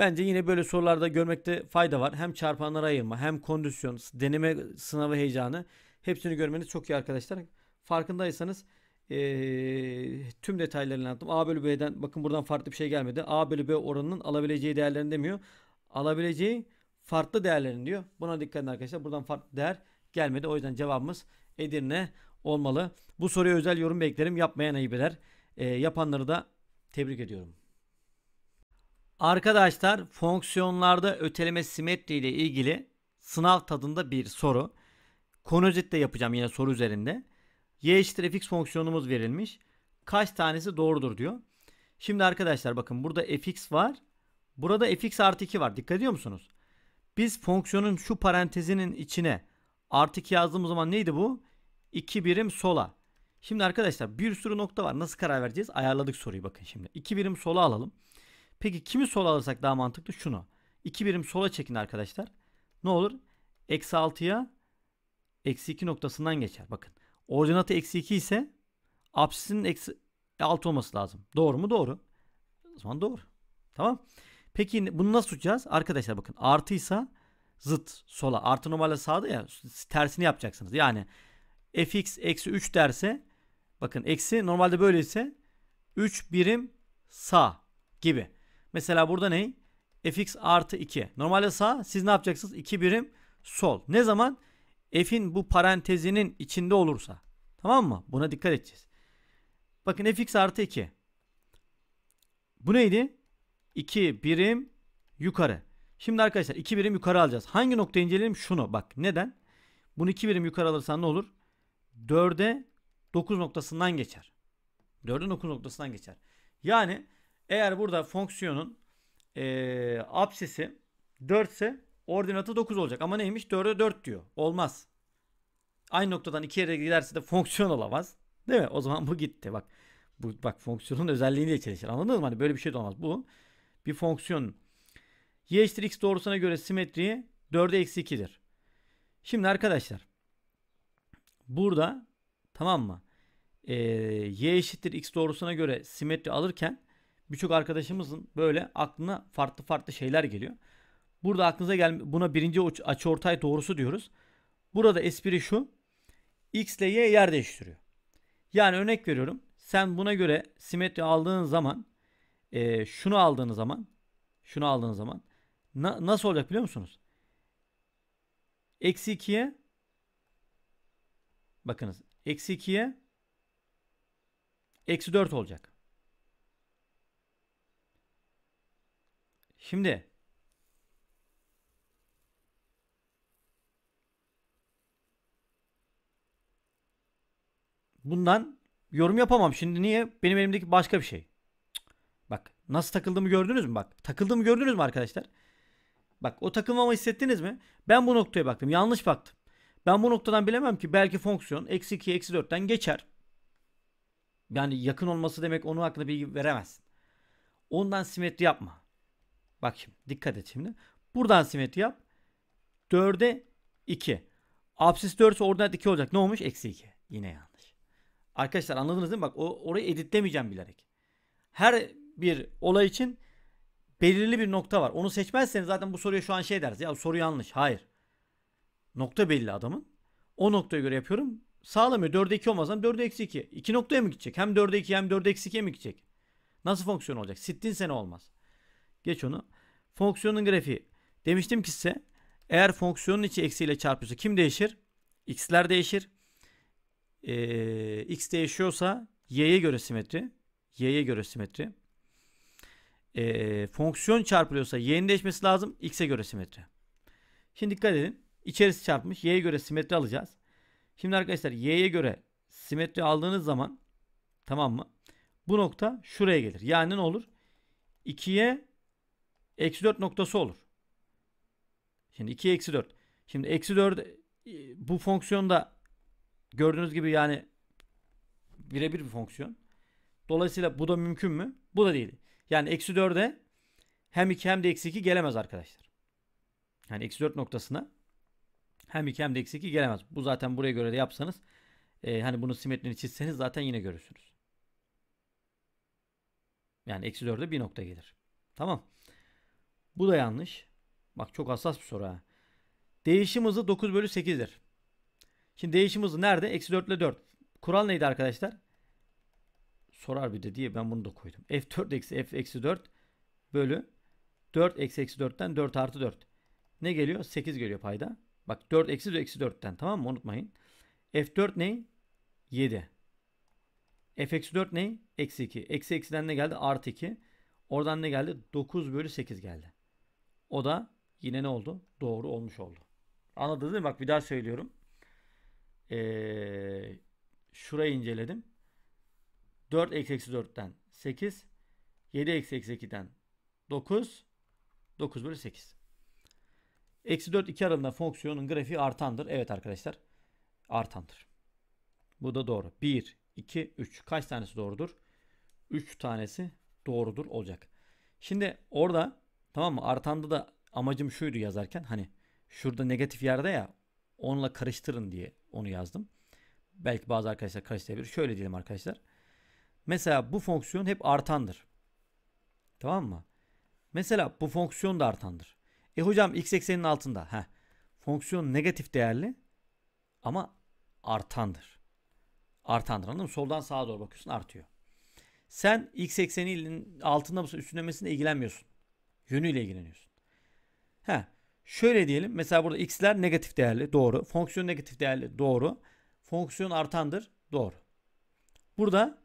Bence yine böyle sorularda görmekte fayda var. Hem çarpanlara ayırma hem kondisyon, deneme sınavı heyecanı hepsini görmeniz çok iyi arkadaşlar. Farkındaysanız ee, tüm detaylarını anlattım. A bölü B'den bakın buradan farklı bir şey gelmedi. A bölü B oranının alabileceği değerlerini demiyor. Alabileceği farklı değerlerini diyor. Buna dikkat edin arkadaşlar. Buradan farklı değer gelmedi. O yüzden cevabımız Edirne olmalı. Bu soruya özel yorum beklerim. Yapmayan ayıp eder. E, yapanları da tebrik ediyorum. Arkadaşlar fonksiyonlarda öteleme simetri ile ilgili sınav tadında bir soru. Konozit de yapacağım yine soru üzerinde. Y eşittir fx fonksiyonumuz verilmiş. Kaç tanesi doğrudur diyor. Şimdi arkadaşlar bakın burada fx var. Burada fx artı 2 var. Dikkat ediyor musunuz? Biz fonksiyonun şu parantezinin içine artı 2 yazdığımız zaman neydi bu? 2 birim sola. Şimdi arkadaşlar bir sürü nokta var. Nasıl karar vereceğiz? Ayarladık soruyu bakın şimdi. 2 birim sola alalım. Peki kimi sola alırsak daha mantıklı? Şunu. 2 birim sola çekin arkadaşlar. Ne olur? Eksi 6'ya eksi 2 noktasından geçer. Bakın. Ordinatı eksi 2 ise apsisinin eksi 6 olması lazım. Doğru mu? Doğru. O zaman doğru. Tamam. Peki bunu nasıl tutacağız? Arkadaşlar bakın artıysa zıt sola. Artı normalde sağda ya tersini yapacaksınız. Yani fx eksi 3 derse bakın eksi normalde böyleyse 3 birim sağ gibi. Mesela burada ne? fx artı 2. Normalde sağ siz ne yapacaksınız? 2 birim sol. Ne zaman? f'in bu parantezinin içinde olursa. Tamam mı? Buna dikkat edeceğiz. Bakın fx artı 2. Bu neydi? 2 birim yukarı. Şimdi arkadaşlar 2 birim yukarı alacağız. Hangi noktayı inceleyelim? Şunu bak. Neden? Bunu 2 birim yukarı alırsan ne olur? 4'e 9 noktasından geçer. 4'e 9 noktasından geçer. Yani eğer burada fonksiyonun e, apsisi 4 ise ordinatı 9 olacak. Ama neymiş? 4'e 4 diyor. Olmaz. Aynı noktadan iki yere giderse de fonksiyon olamaz. Değil mi? O zaman bu gitti. Bak bu bak fonksiyonun özelliğini de çelişir. Anladınız mı? Hani böyle bir şey de olmaz. Bu bir fonksiyon. Y eşittir x doğrusuna göre simetriği 4'e eksi 2'dir. Şimdi arkadaşlar burada tamam mı? Ee, y eşittir x doğrusuna göre simetri alırken birçok arkadaşımızın böyle aklına farklı farklı şeyler geliyor. Burada aklınıza gel buna birinci açı ortay doğrusu diyoruz. Burada espri şu. X ile Y yer değiştiriyor. Yani örnek veriyorum. Sen buna göre simetri aldığın zaman e, şunu aldığın zaman şunu aldığın zaman na, nasıl olacak biliyor musunuz? Eksi 2'ye bakınız eksi 2'ye eksi 4 olacak. Şimdi bundan yorum yapamam. Şimdi niye? Benim elimdeki başka bir şey. Bak nasıl takıldığımı gördünüz mü? Bak takıldığımı gördünüz mü arkadaşlar? Bak o takılmamı hissettiniz mi? Ben bu noktaya baktım. Yanlış baktım. Ben bu noktadan bilemem ki belki fonksiyon eksi 2 eksi 4'ten geçer. Yani yakın olması demek onun hakkında bilgi veremezsin. Ondan simetri yapma. Bak şimdi dikkat et şimdi. Buradan simetri yap. 4'e 2. Apsis 4 ise ordinat 2 olacak. Ne olmuş? Eksi 2. Yine yanlış. Arkadaşlar anladınız değil mi? Bak o, orayı editlemeyeceğim bilerek. Her bir olay için belirli bir nokta var. Onu seçmezseniz zaten bu soruya şu an şey deriz. Ya soru yanlış. Hayır. Nokta belli adamın. O noktaya göre yapıyorum. Sağlamıyor. 4'e 2 olmazsam 4'e eksi 2. 2 noktaya mı gidecek? Hem 4'e 2 hem 4'e eksi 2'ye mi gidecek? Nasıl fonksiyon olacak? Sittin sene olmaz. Geç onu. Fonksiyonun grafiği. Demiştim ki size eğer fonksiyonun içi eksiyle çarpıyorsa kim değişir? X'ler değişir. Ee, X değişiyorsa Y'ye göre simetri. Y'ye göre simetri. Ee, fonksiyon çarpılıyorsa Y'nin değişmesi lazım. X'e göre simetri. Şimdi dikkat edin. İçerisi çarpmış. Y'ye göre simetri alacağız. Şimdi arkadaşlar Y'ye göre simetri aldığınız zaman tamam mı? Bu nokta şuraya gelir. Yani ne olur? 2'ye Eksi 4 noktası olur. Şimdi 2 eksi 4. Şimdi eksi 4 e, bu fonksiyonda gördüğünüz gibi yani birebir bir fonksiyon. Dolayısıyla bu da mümkün mü? Bu da değil. Yani eksi 4'e hem 2 hem de eksi 2 gelemez arkadaşlar. Yani eksi 4 noktasına hem 2 hem de eksi 2 gelemez. Bu zaten buraya göre de yapsanız e, hani bunun simetrini çizseniz zaten yine görürsünüz. Yani eksi 4'e bir nokta gelir. Tamam. Bu da yanlış. Bak çok hassas bir soru ha. Değişim hızı 9 bölü 8'dir. Şimdi değişim hızı nerede? Eksi 4 ile 4. Kural neydi arkadaşlar? Sorar bir de diye ben bunu da koydum. F4 eksi F eksi 4 bölü 4 eksi eksi 4'ten 4 artı 4. Ne geliyor? 8 geliyor payda. Bak 4 eksi 4 eksi 4'ten tamam mı? Unutmayın. F4 ne? 7. F eksi 4 ne? Eksi 2. Eksi eksiden ne geldi? Artı 2. Oradan ne geldi? 9 bölü 8 geldi. O da yine ne oldu? Doğru olmuş oldu. Anladınız değil mi? Bak bir daha söylüyorum. Ee, şurayı inceledim. 4 eksi eksi 4'ten 8. 7 eksi eksi 2'den 9. 9 bölü 8. Eksi 4 2 aralığında fonksiyonun grafiği artandır. Evet arkadaşlar artandır. Bu da doğru. 1, 2, 3. Kaç tanesi doğrudur? 3 tanesi doğrudur olacak. Şimdi orada Tamam mı? Artanda da amacım şuydu yazarken hani şurada negatif yerde ya onunla karıştırın diye onu yazdım. Belki bazı arkadaşlar karıştırabilir. Şöyle diyelim arkadaşlar. Mesela bu fonksiyon hep artandır. Tamam mı? Mesela bu fonksiyon da artandır. E hocam x eksenin altında. Heh. Fonksiyon negatif değerli ama artandır. Artandır anladın mı? Soldan sağa doğru bakıyorsun artıyor. Sen x ekseninin altında mısın üstünde misin ilgilenmiyorsun yönüyle ilgileniyorsun. Ha, şöyle diyelim. Mesela burada x'ler negatif değerli. Doğru. Fonksiyon negatif değerli. Doğru. Fonksiyon artandır. Doğru. Burada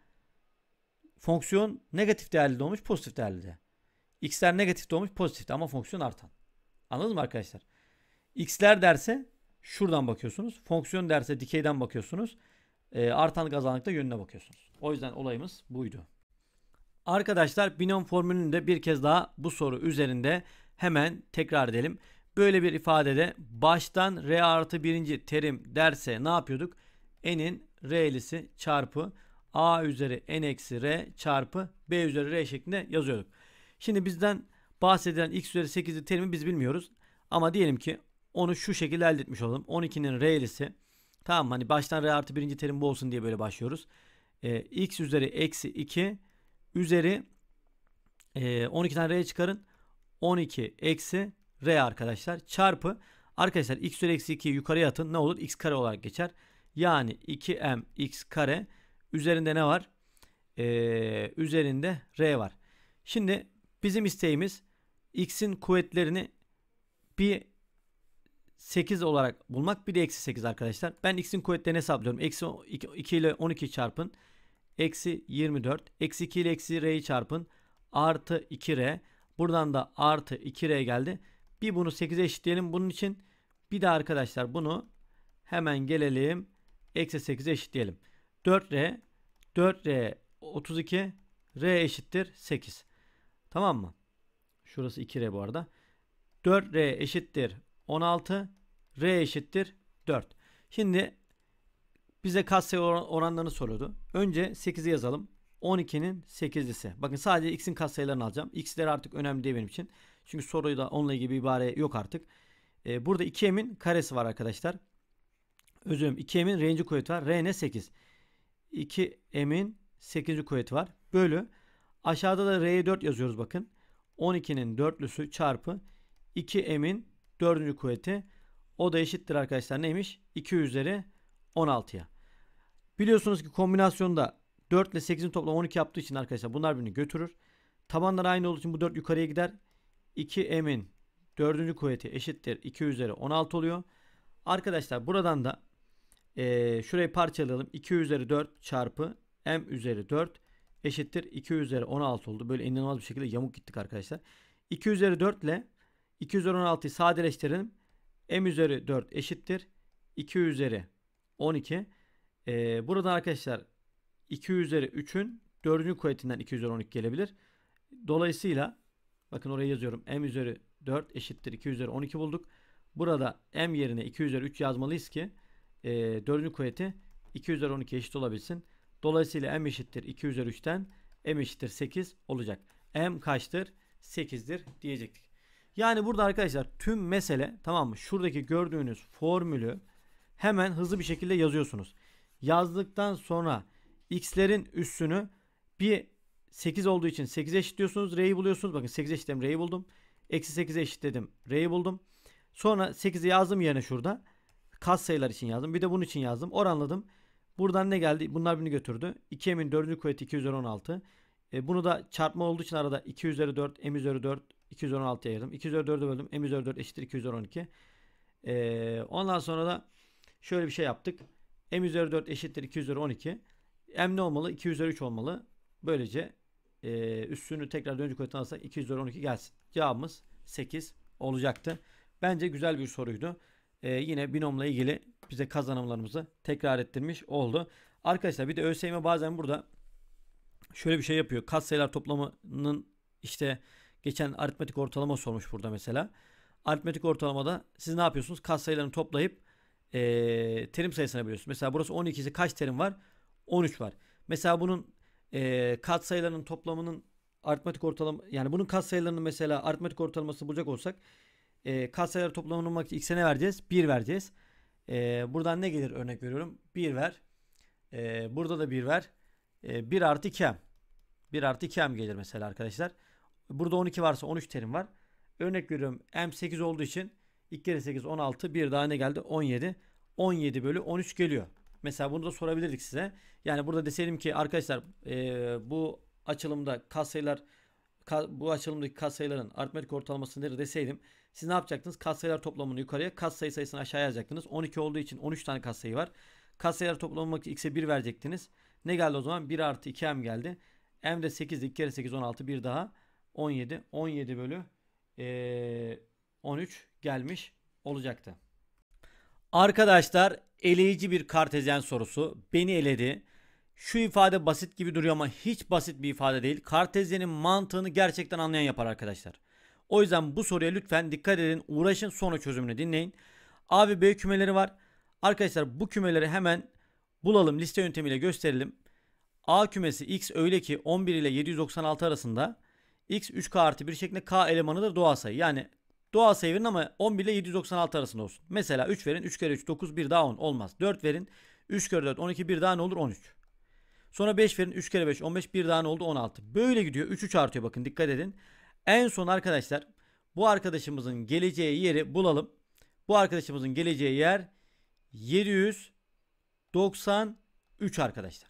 fonksiyon negatif değerli olmuş, pozitif değerli de. X'ler negatif olmuş, pozitif ama fonksiyon artan. Anladınız mı arkadaşlar? X'ler derse şuradan bakıyorsunuz. Fonksiyon derse dikeyden bakıyorsunuz. E, artan kazanlıkta yönüne bakıyorsunuz. O yüzden olayımız buydu. Arkadaşlar binom formülünü de bir kez daha bu soru üzerinde hemen tekrar edelim. Böyle bir ifadede baştan r artı birinci terim derse ne yapıyorduk? n'in r'lisi çarpı a üzeri n eksi r çarpı b üzeri r şeklinde yazıyorduk. Şimdi bizden bahsedilen x üzeri 8'li terimi biz bilmiyoruz. Ama diyelim ki onu şu şekilde elde etmiş olalım. 12'nin r'lisi tamam hani baştan r artı birinci terim bu olsun diye böyle başlıyoruz. Ee, x üzeri eksi 2 üzeri e, tane r çıkarın. 12 eksi r arkadaşlar çarpı arkadaşlar x üzeri eksi 2'yi yukarıya atın ne olur x kare olarak geçer. Yani 2m x kare üzerinde ne var? Ee, üzerinde r var. Şimdi bizim isteğimiz x'in kuvvetlerini bir 8 olarak bulmak bir de eksi 8 arkadaşlar. Ben x'in kuvvetlerini hesaplıyorum. Eksi 2 ile 12 çarpın eksi 24. Eksi 2 ile eksi r'yi çarpın. Artı 2r. Buradan da artı 2r geldi. Bir bunu 8'e eşitleyelim. Bunun için bir de arkadaşlar bunu hemen gelelim. Eksi 8'e eşitleyelim. 4r 4r 32 r eşittir 8. Tamam mı? Şurası 2r bu arada. 4r eşittir 16 r eşittir 4. Şimdi bize katsayı oranlarını soruyordu. Önce 8'i yazalım. 12'nin 8'lisi. Bakın sadece x'in katsayılarını alacağım. X'ler artık önemli değil benim için. Çünkü soruyu da onunla ilgili bir ibare yok artık. Ee, burada 2m'in karesi var arkadaşlar. Özür dilerim. 2m'in range kuvveti var. R ne? 8. 2m'in 8. kuvveti var. Bölü. Aşağıda da R'ye 4 yazıyoruz bakın. 12'nin dörtlüsü çarpı 2m'in 4. kuvveti. O da eşittir arkadaşlar neymiş? 2 üzeri 16'ya. Biliyorsunuz ki kombinasyonda 4 ile 8'in toplamı 12 yaptığı için arkadaşlar bunlar birini götürür. Tabanlar aynı olduğu için bu 4 yukarıya gider. 2m'in 4. kuvveti eşittir 2 üzeri 16 oluyor. Arkadaşlar buradan da e, şurayı parçalayalım. 2 üzeri 4 çarpı m üzeri 4 eşittir 2 üzeri 16 oldu. Böyle inanılmaz bir şekilde yamuk gittik arkadaşlar. 2 üzeri 4 ile 2 üzeri 16'yı sadeleştirelim. m üzeri 4 eşittir 2 üzeri 12. Ee, buradan arkadaşlar 2 üzeri 3'ün 4. kuvvetinden 2 üzeri 12 gelebilir. Dolayısıyla bakın oraya yazıyorum. M üzeri 4 eşittir 2 üzeri 12 bulduk. Burada M yerine 2 üzeri 3 yazmalıyız ki e, 4. kuvveti 2 üzeri 12 eşit olabilsin. Dolayısıyla M eşittir 2 üzeri 3'ten M eşittir 8 olacak. M kaçtır? 8'dir diyecektik. Yani burada arkadaşlar tüm mesele tamam mı? Şuradaki gördüğünüz formülü hemen hızlı bir şekilde yazıyorsunuz yazdıktan sonra x'lerin üssünü bir 8 olduğu için 8'e eşitliyorsunuz. R'yi buluyorsunuz. Bakın 8 eşitledim R'yi buldum. Eksi 8'e eşitledim R'yi buldum. Sonra 8'i yazdım yerine şurada. Kas sayılar için yazdım. Bir de bunun için yazdım. Oranladım. Buradan ne geldi? Bunlar birini götürdü. 2 m'in 4. kuvveti 2 E, bunu da çarpma olduğu için arada 2 üzeri 4, m üzeri 4, 2 ayırdım. 2 üzeri 4'e böldüm. m üzeri 4 eşittir 2 E, ondan sonra da şöyle bir şey yaptık. M üzeri 4 eşittir 2 üzeri 12. M ne olmalı? 2 üzeri 3 olmalı. Böylece e, üstünü tekrar dönücü kuvveti alırsak 2 üzeri 12 gelsin. Cevabımız 8 olacaktı. Bence güzel bir soruydu. E, yine binomla ilgili bize kazanımlarımızı tekrar ettirmiş oldu. Arkadaşlar bir de ÖSYM bazen burada şöyle bir şey yapıyor. Katsayılar toplamının işte geçen aritmetik ortalama sormuş burada mesela. Aritmetik ortalamada siz ne yapıyorsunuz? Katsayılarını toplayıp e, terim sayısına bölüyorsun. Mesela burası 12 ise kaç terim var? 13 var. Mesela bunun e, kat sayılarının toplamının aritmetik ortalama yani bunun kat sayılarının mesela aritmetik ortalaması bulacak olsak e, kat sayıları toplamını bulmak için x'e ne vereceğiz? 1 vereceğiz. E, buradan ne gelir örnek veriyorum? 1 ver. E, burada da 1 ver. E, 1 artı 2m. 1 artı 2m gelir mesela arkadaşlar. Burada 12 varsa 13 terim var. Örnek veriyorum m8 olduğu için 2 kere 8 16. Bir daha ne geldi? 17. 17 bölü 13 geliyor. Mesela bunu da sorabilirdik size. Yani burada deseydim ki arkadaşlar e, bu açılımda katsayılar ka, bu açılımdaki katsayıların aritmetik ortalaması nedir deseydim siz ne yapacaktınız? Katsayılar toplamını yukarıya, katsayı sayısını aşağıya yazacaktınız. 12 olduğu için 13 tane katsayı var. Katsayılar toplamı x'e 1 verecektiniz. Ne geldi o zaman? 1 artı 2m geldi. m de 8 2 kere 8 16 bir daha 17. 17 bölü e, 13 gelmiş olacaktı. Arkadaşlar eleyici bir kartezyen sorusu beni eledi. Şu ifade basit gibi duruyor ama hiç basit bir ifade değil. Kartezyenin mantığını gerçekten anlayan yapar arkadaşlar. O yüzden bu soruya lütfen dikkat edin. Uğraşın sonra çözümünü dinleyin. A ve B kümeleri var. Arkadaşlar bu kümeleri hemen bulalım. Liste yöntemiyle gösterelim. A kümesi X öyle ki 11 ile 796 arasında X 3K artı 1 şeklinde K elemanıdır doğal sayı. Yani Doğal save'in ama 11 ile 796 arasında olsun. Mesela 3 verin. 3 kere 3 9 1 daha 10 olmaz. 4 verin. 3 kere 4 12 1 daha ne olur 13. Sonra 5 verin. 3 kere 5 15 1 daha ne oldu 16. Böyle gidiyor. 3 3 artıyor bakın dikkat edin. En son arkadaşlar bu arkadaşımızın geleceği yeri bulalım. Bu arkadaşımızın geleceği yer 793 arkadaşlar.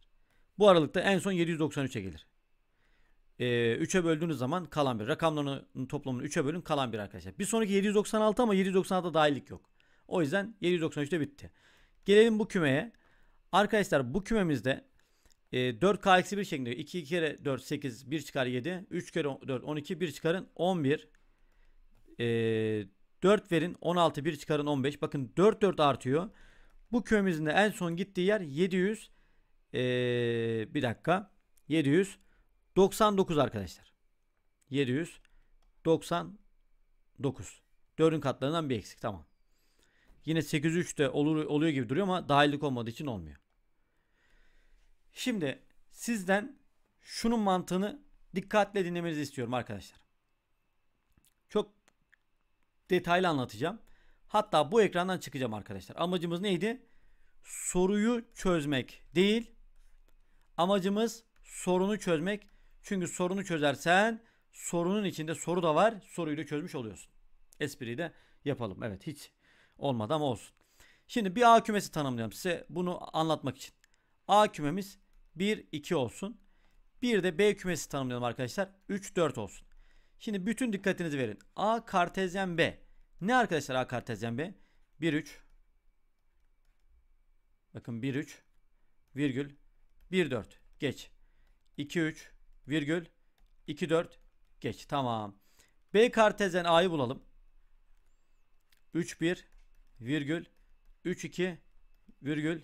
Bu aralıkta en son 793'e gelir e, ee, 3'e böldüğünüz zaman kalan bir. Rakamların toplamını 3'e bölün kalan bir arkadaşlar. Bir sonraki 796 ama 796'da dahillik yok. O yüzden 793'te bitti. Gelelim bu kümeye. Arkadaşlar bu kümemizde e, 4K eksi 1 şeklinde 2 2 kere 4 8 1 çıkar 7 3 kere 4 12 1 çıkarın 11 e, 4 verin 16 1 çıkarın 15 bakın 4 4 artıyor. Bu kümemizin de en son gittiği yer 700 e, bir dakika 700 99 arkadaşlar. 799. 4'ün katlarından bir eksik tamam. Yine 803 de olur, oluyor gibi duruyor ama dahillik olmadığı için olmuyor. Şimdi sizden şunun mantığını dikkatle dinlemenizi istiyorum arkadaşlar. Çok detaylı anlatacağım. Hatta bu ekrandan çıkacağım arkadaşlar. Amacımız neydi? Soruyu çözmek değil. Amacımız sorunu çözmek. Çünkü sorunu çözersen sorunun içinde soru da var. Soruyu da çözmüş oluyorsun. Espriyi de yapalım. Evet hiç olmadı ama olsun. Şimdi bir A kümesi tanımlayalım size bunu anlatmak için. A kümemiz 1, 2 olsun. Bir de B kümesi tanımlayalım arkadaşlar. 3, 4 olsun. Şimdi bütün dikkatinizi verin. A kartezyen B. Ne arkadaşlar A kartezyen B? 1, 3. Bakın 1, 3. Virgül. 1, 4. Geç. 2, 3 virgül 2 4 geç. Tamam. B kartezen A'yı bulalım. 3 1 virgül 3 2 virgül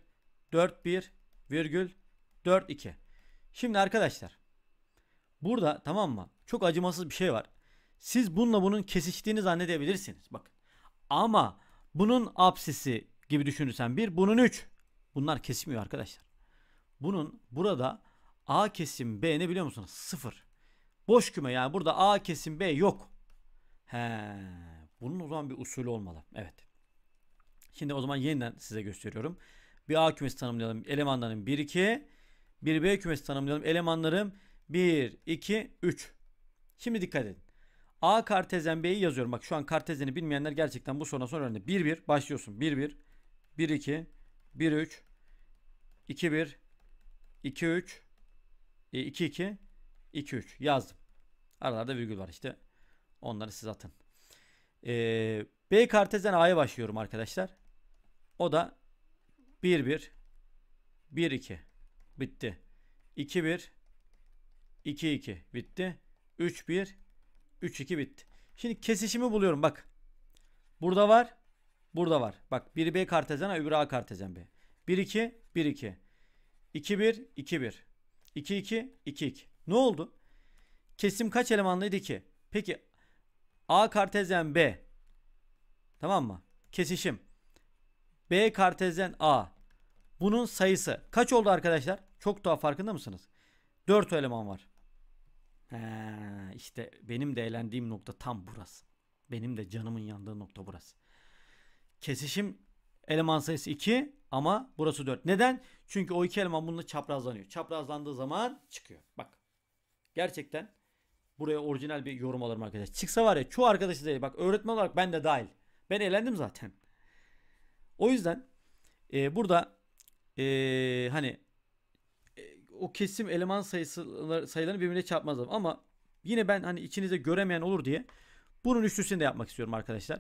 4 1 virgül 4 2. Şimdi arkadaşlar burada tamam mı? Çok acımasız bir şey var. Siz bununla bunun kesiştiğini zannedebilirsiniz. Bak. Ama bunun apsisi gibi düşünürsen 1, bunun 3. Bunlar kesmiyor arkadaşlar. Bunun burada A kesim B ne biliyor musunuz? Sıfır. Boş küme yani burada A kesim B yok. He. Bunun o zaman bir usulü olmalı. Evet. Şimdi o zaman yeniden size gösteriyorum. Bir A kümesi tanımlayalım. Elemanların 1 2. Bir B kümesi tanımlayalım. Elemanlarım 1 2 3. Şimdi dikkat edin. A kartezyen B'yi yazıyorum. Bak şu an kartezyeni bilmeyenler gerçekten bu sorudan sonra öğrendi. 1 1 başlıyorsun. 1 1 1 2 1 3 2 1 2 3 2 2 2 3 yazdım. Aralarda virgül var işte. Onları siz atın. Ee, B kartezden A'ya başlıyorum arkadaşlar. O da 1 1 1 2 bitti. 2 1 2 2 bitti. 3 1 3 2 bitti. Şimdi kesişimi buluyorum bak. Burada var. Burada var. Bak 1 B kartezyen A öbürü A kartezen B. 1 2 1 2 2 1 2 1 2 2 2 2. Ne oldu? Kesim kaç elemanlıydı ki? Peki A kartezyen B. Tamam mı? Kesişim. B kartezyen A. Bunun sayısı kaç oldu arkadaşlar? Çok daha farkında mısınız? 4 eleman var. He, işte benim de eğlendiğim nokta tam burası. Benim de canımın yandığı nokta burası. Kesişim eleman sayısı 2. Ama burası 4. Neden? Çünkü o iki eleman bununla çaprazlanıyor. Çaprazlandığı zaman çıkıyor. Bak. Gerçekten buraya orijinal bir yorum alırım arkadaşlar. Çıksa var ya çoğu arkadaşı değil. Bak öğretmen olarak ben de dahil. Ben eğlendim zaten. O yüzden e, burada e, hani e, o kesim eleman sayısı sayılarını birbirine çarpmaz ama yine ben hani içinize göremeyen olur diye bunun üçlüsünü de yapmak istiyorum arkadaşlar.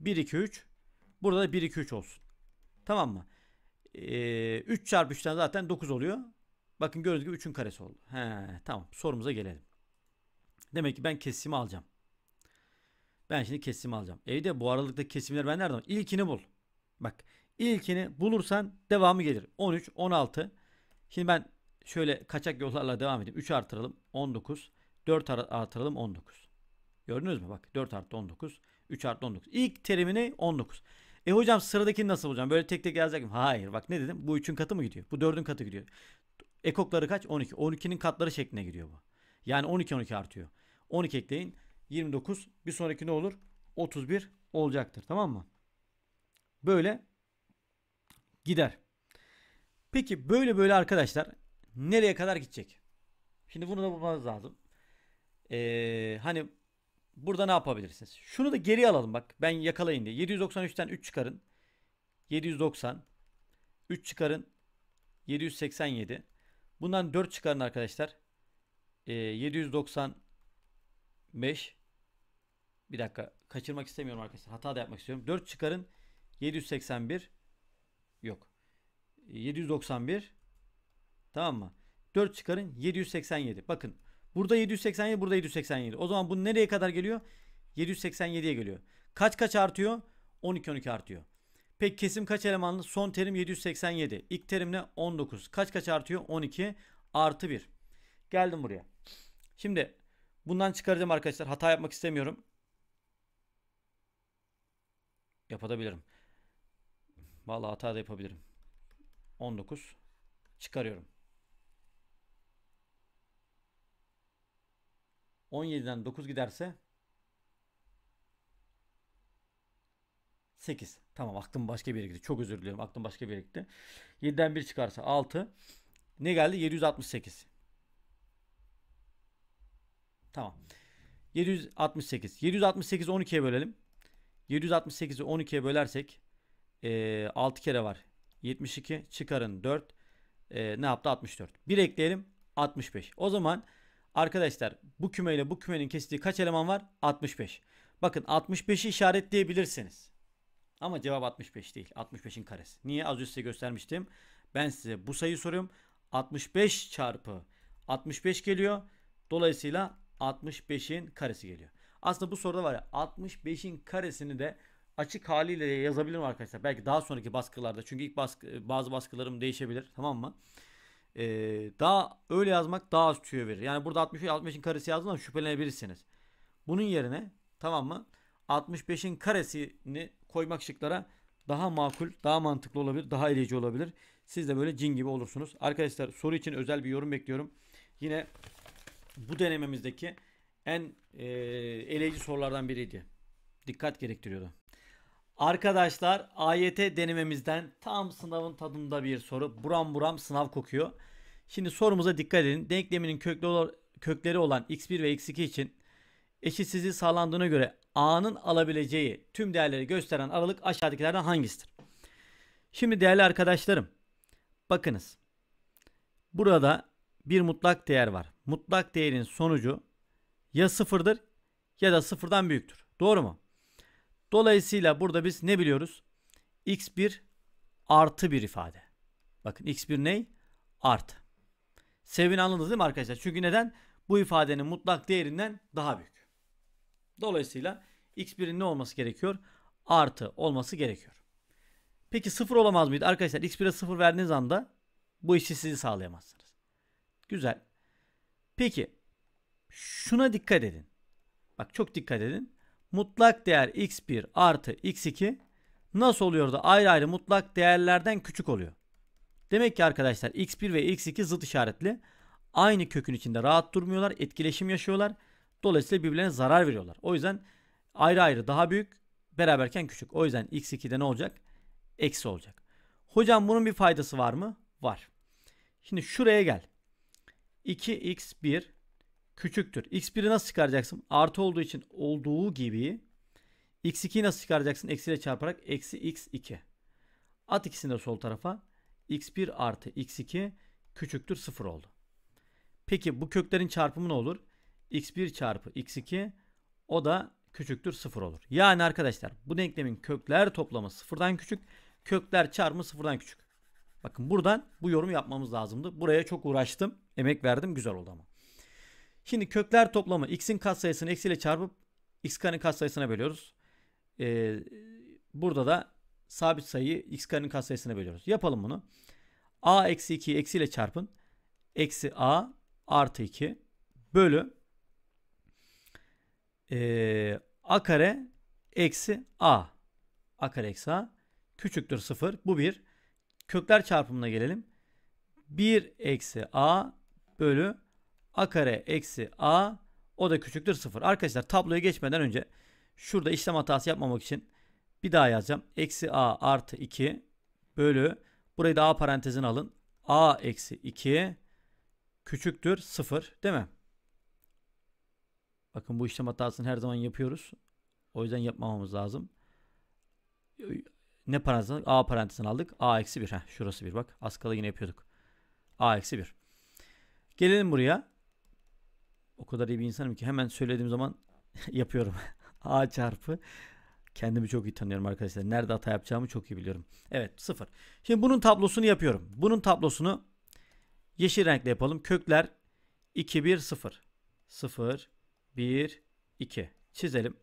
1 2 3 burada da 1 2 3 olsun. Tamam mı? E, 3 çarpı 3'ten zaten 9 oluyor. Bakın gördüğünüz gibi 3'ün karesi oldu. He, tamam sorumuza gelelim. Demek ki ben kesimi alacağım. Ben şimdi kesimi alacağım. Evde bu aralıkta kesimler ben nereden İlkini bul. Bak ilkini bulursan devamı gelir. 13, 16. Şimdi ben şöyle kaçak yollarla devam edeyim. 3 artıralım 19. 4 artıralım 19. Gördünüz mü? Bak 4 artı 19. 3 artı 19. İlk terimini 19. E hocam sıradakini nasıl bulacağım? Böyle tek tek yazacak mı? Hayır. Bak ne dedim? Bu üçün katı mı gidiyor? Bu dördün katı gidiyor. Ekokları kaç? 12. 12'nin katları şeklinde gidiyor bu. Yani 12 12 artıyor. 12 ekleyin. 29. Bir sonraki ne olur? 31 olacaktır. Tamam mı? Böyle gider. Peki böyle böyle arkadaşlar nereye kadar gidecek? Şimdi bunu da bulmanız lazım. Ee, hani burada ne yapabilirsiniz? Şunu da geri alalım bak. Ben yakalayın diye. 793'ten 3 çıkarın. 790. 3 çıkarın. 787. Bundan 4 çıkarın arkadaşlar. E, ee, 795. Bir dakika. Kaçırmak istemiyorum arkadaşlar. Hata da yapmak istiyorum. 4 çıkarın. 781. Yok. 791. Ee, tamam mı? 4 çıkarın. 787. Bakın. Burada 787, burada 787. O zaman bu nereye kadar geliyor? 787'ye geliyor. Kaç kaç artıyor? 12 12 artıyor. Pek kesim kaç elemanlı? Son terim 787. İlk terimle 19. Kaç kaç artıyor? 12 artı 1. Geldim buraya. Şimdi bundan çıkaracağım arkadaşlar. Hata yapmak istemiyorum. Yapabilirim. Vallahi hata da yapabilirim. 19 çıkarıyorum. 17'den 9 giderse 8. Tamam aklım başka bir yere gitti. Çok özür diliyorum. Aklım başka bir yere gitti. 7'den 1 çıkarsa 6. Ne geldi? 768. Tamam. 768. 768 12'ye bölelim. 768'i 12'ye bölersek e, 6 kere var. 72 çıkarın 4. E, ne yaptı? 64. 1 ekleyelim. 65. O zaman Arkadaşlar bu küme ile bu kümenin kestiği kaç eleman var? 65. Bakın 65'i işaretleyebilirsiniz. Ama cevap 65 değil. 65'in karesi. Niye? Az önce size göstermiştim. Ben size bu sayıyı soruyorum. 65 çarpı 65 geliyor. Dolayısıyla 65'in karesi geliyor. Aslında bu soruda var ya 65'in karesini de açık haliyle yazabilirim arkadaşlar. Belki daha sonraki baskılarda. Çünkü ilk baskı, bazı baskılarım değişebilir. Tamam mı? e, daha öyle yazmak daha az tüyo verir. Yani burada 63 65'in karesi yazdığında şüphelenebilirsiniz. Bunun yerine tamam mı? 65'in karesini koymak şıklara daha makul, daha mantıklı olabilir, daha eleyici olabilir. Siz de böyle cin gibi olursunuz. Arkadaşlar soru için özel bir yorum bekliyorum. Yine bu denememizdeki en e, eleyici sorulardan biriydi. Dikkat gerektiriyordu. Arkadaşlar AYT denememizden tam sınavın tadında bir soru. Buram buram sınav kokuyor. Şimdi sorumuza dikkat edin. Denkleminin kökleri olan x1 ve x2 için eşitsizliği sağlandığına göre a'nın alabileceği tüm değerleri gösteren aralık aşağıdakilerden hangisidir? Şimdi değerli arkadaşlarım bakınız. Burada bir mutlak değer var. Mutlak değerin sonucu ya sıfırdır ya da sıfırdan büyüktür. Doğru mu? Dolayısıyla burada biz ne biliyoruz? x1 artı bir ifade. Bakın x1 ney? Artı. Sevin anladınız değil mi arkadaşlar? Çünkü neden? Bu ifadenin mutlak değerinden daha büyük. Dolayısıyla x1'in ne olması gerekiyor? Artı olması gerekiyor. Peki sıfır olamaz mıydı? Arkadaşlar x1'e sıfır verdiğiniz anda bu işi sizi sağlayamazsınız. Güzel. Peki şuna dikkat edin. Bak çok dikkat edin. Mutlak değer x1 artı x2 nasıl oluyor da ayrı ayrı mutlak değerlerden küçük oluyor. Demek ki arkadaşlar x1 ve x2 zıt işaretli. Aynı kökün içinde rahat durmuyorlar. Etkileşim yaşıyorlar. Dolayısıyla birbirlerine zarar veriyorlar. O yüzden ayrı ayrı daha büyük beraberken küçük. O yüzden x2'de ne olacak? Eksi olacak. Hocam bunun bir faydası var mı? Var. Şimdi şuraya gel. 2x1 küçüktür. x1'i nasıl çıkaracaksın? Artı olduğu için olduğu gibi x2'yi nasıl çıkaracaksın? Eksiyle çarparak eksi x2. At ikisini de sol tarafa x1 artı x2 küçüktür 0 oldu. Peki bu köklerin çarpımı ne olur? x1 çarpı x2 o da küçüktür 0 olur. Yani arkadaşlar bu denklemin kökler toplamı sıfırdan küçük. Kökler çarpımı sıfırdan küçük. Bakın buradan bu yorumu yapmamız lazımdı. Buraya çok uğraştım. Emek verdim. Güzel oldu ama. Şimdi kökler toplamı x'in katsayısını eksiyle çarpıp x karenin katsayısına bölüyoruz. Ee, burada da sabit sayıyı x karenin katsayısına bölüyoruz. Yapalım bunu. a eksi 2'yi eksiyle çarpın. Eksi a artı 2 bölü e, a kare eksi a. a kare eksi a küçüktür 0. Bu bir Kökler çarpımına gelelim. 1 eksi a bölü a kare eksi a o da küçüktür 0. Arkadaşlar tabloya geçmeden önce şurada işlem hatası yapmamak için bir daha yazacağım. Eksi a artı 2 bölü. Burayı da a parantezine alın. a eksi 2 küçüktür 0 değil mi? Bakın bu işlem hatasını her zaman yapıyoruz. O yüzden yapmamamız lazım. Ne parantezine A parantezine aldık. A eksi 1. şurası 1 bak. Az yine yapıyorduk. A eksi 1. Gelelim buraya. O kadar iyi bir insanım ki hemen söylediğim zaman yapıyorum. A çarpı Kendimi çok iyi tanıyorum arkadaşlar. Nerede hata yapacağımı çok iyi biliyorum. Evet sıfır. Şimdi bunun tablosunu yapıyorum. Bunun tablosunu yeşil renkle yapalım. Kökler 2, 1, 0. 0, 1, 2. Çizelim.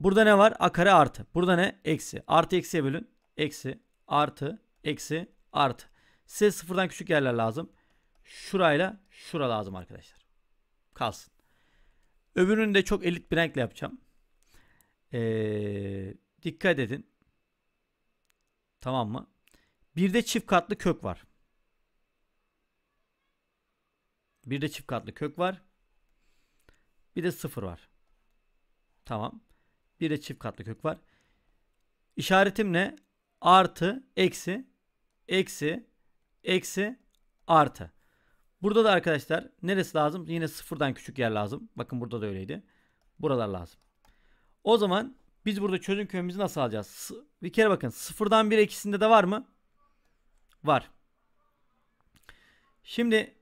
Burada ne var? A kare artı. Burada ne? Eksi. Artı eksiye bölün. Eksi. Artı. Eksi. Artı. Size sıfırdan küçük yerler lazım. Şurayla şura lazım arkadaşlar. Kalsın. Öbürünü de çok elit bir renkle yapacağım. Ee, dikkat edin. Tamam mı? Bir de çift katlı kök var. Bir de çift katlı kök var. Bir de sıfır var. Tamam. Bir de çift katlı kök var. İşaretim ne? Artı, eksi, eksi, eksi, artı. Burada da arkadaşlar neresi lazım? Yine sıfırdan küçük yer lazım. Bakın burada da öyleydi. Buralar lazım. O zaman biz burada çözüm kümemizi nasıl alacağız? Bir kere bakın sıfırdan bir ikisinde de var mı? Var. Şimdi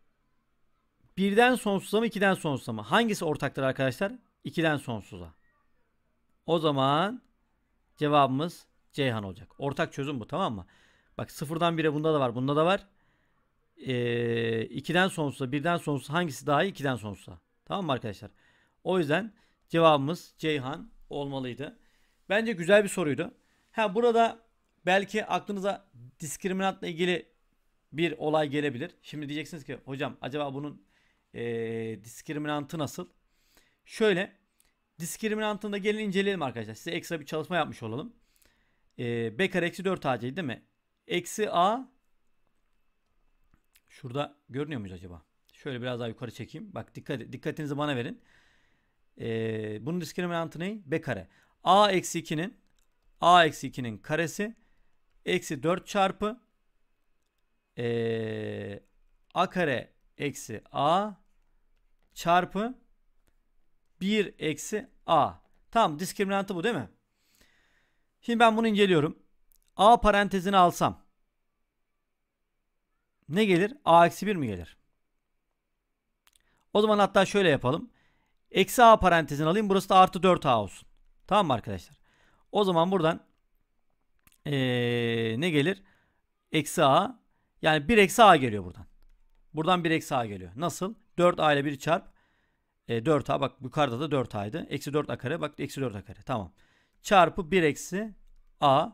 birden sonsuza mı ikiden sonsuza mı? Hangisi ortaktır arkadaşlar? İkiden sonsuza. O zaman cevabımız Ceyhan olacak. Ortak çözüm bu tamam mı? Bak sıfırdan bire bunda da var bunda da var e, ee, 2'den sonsuza, 1'den sonsuza hangisi daha iyi? 2'den sonsuza. Tamam mı arkadaşlar? O yüzden cevabımız Ceyhan olmalıydı. Bence güzel bir soruydu. Ha burada belki aklınıza diskriminatla ilgili bir olay gelebilir. Şimdi diyeceksiniz ki hocam acaba bunun e, diskriminantı nasıl? Şöyle diskriminantını gelin inceleyelim arkadaşlar. Size ekstra bir çalışma yapmış olalım. E, B kare eksi 4 ac değil mi? Eksi A Şurada görünüyor muyuz acaba? Şöyle biraz daha yukarı çekeyim. Bak dikkat dikkatinizi bana verin. Ee, bunun diskriminantı ne? B kare. A eksi 2'nin A eksi 2'nin karesi eksi 4 çarpı ee, A kare eksi A çarpı 1 eksi A. Tamam diskriminantı bu değil mi? Şimdi ben bunu inceliyorum. A parantezini alsam ne gelir? A eksi 1 mi gelir? O zaman hatta şöyle yapalım. Eksi A parantezini alayım. Burası da artı 4A olsun. Tamam mı arkadaşlar? O zaman buradan ee, ne gelir? Eksi A. Yani 1 eksi A geliyor buradan. Buradan 1 eksi A geliyor. Nasıl? 4A ile 1 çarp. E, 4A bak yukarıda da 4A'ydı. Eksi 4A kare. Bak eksi 4A kare. Tamam. Çarpı 1 eksi A.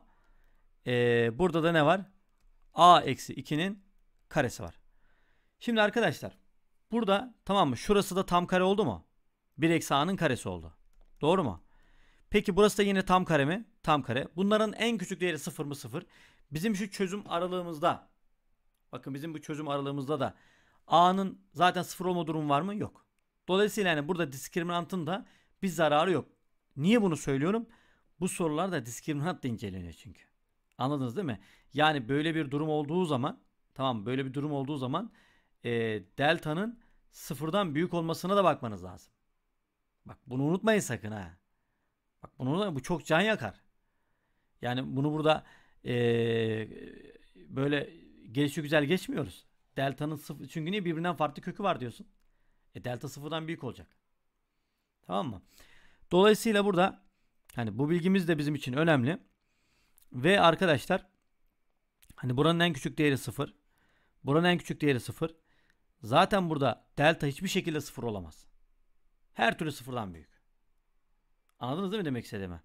E, burada da ne var? A eksi 2'nin karesi var. Şimdi arkadaşlar burada tamam mı? Şurası da tam kare oldu mu? 1 eksi a'nın karesi oldu. Doğru mu? Peki burası da yine tam kare mi? Tam kare. Bunların en küçük değeri 0 mı? 0. Bizim şu çözüm aralığımızda bakın bizim bu çözüm aralığımızda da a'nın zaten 0 olma durumu var mı? Yok. Dolayısıyla yani burada diskriminantın da bir zararı yok. Niye bunu söylüyorum? Bu sorular da diskriminant inceleniyor çünkü. Anladınız değil mi? Yani böyle bir durum olduğu zaman Tamam böyle bir durum olduğu zaman e, delta'nın sıfırdan büyük olmasına da bakmanız lazım. Bak bunu unutmayın sakın ha. Bak bunu unutmayın. Bu çok can yakar. Yani bunu burada e, böyle gelişi güzel geçmiyoruz. Delta'nın sıfır, çünkü niye birbirinden farklı kökü var diyorsun. E delta sıfırdan büyük olacak. Tamam mı? Dolayısıyla burada hani bu bilgimiz de bizim için önemli. Ve arkadaşlar hani buranın en küçük değeri sıfır. Buranın en küçük değeri 0. Zaten burada delta hiçbir şekilde 0 olamaz. Her türlü sıfırdan büyük. Anladınız değil mi demek istediğimi?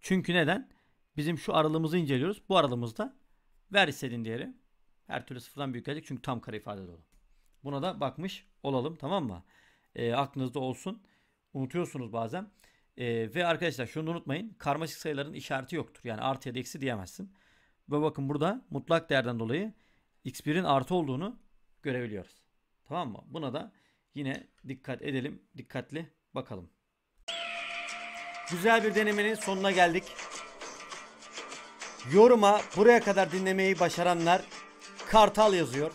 Çünkü neden? Bizim şu aralığımızı inceliyoruz. Bu aralığımızda ver istediğin değeri her türlü sıfırdan büyük gelecek. Çünkü tam kare ifade dolu. Buna da bakmış olalım tamam mı? E, aklınızda olsun. Unutuyorsunuz bazen. E, ve arkadaşlar şunu unutmayın. Karmaşık sayıların işareti yoktur. Yani artı ya da eksi diyemezsin. Ve bakın burada mutlak değerden dolayı x1'in artı olduğunu görebiliyoruz. Tamam mı? Buna da yine dikkat edelim. Dikkatli bakalım. Güzel bir denemenin sonuna geldik. Yoruma buraya kadar dinlemeyi başaranlar Kartal yazıyor.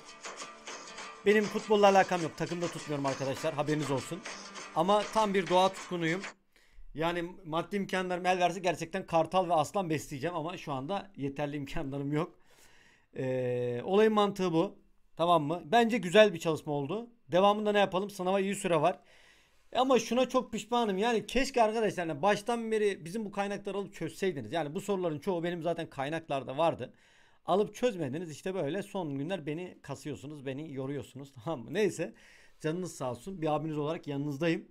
Benim futbolla alakam yok. Takımda tutmuyorum arkadaşlar. Haberiniz olsun. Ama tam bir doğa tutkunuyum. Yani maddi imkanlarım el verse gerçekten kartal ve aslan besleyeceğim ama şu anda yeterli imkanlarım yok. Ee, olayın mantığı bu. Tamam mı? Bence güzel bir çalışma oldu. Devamında ne yapalım? Sınava iyi süre var. E ama şuna çok pişmanım. Yani keşke arkadaşlar baştan beri bizim bu kaynakları alıp çözseydiniz. Yani bu soruların çoğu benim zaten kaynaklarda vardı. Alıp çözmediniz işte böyle son günler beni kasıyorsunuz, beni yoruyorsunuz tamam mı? Neyse canınız sağ olsun. Bir abiniz olarak yanınızdayım.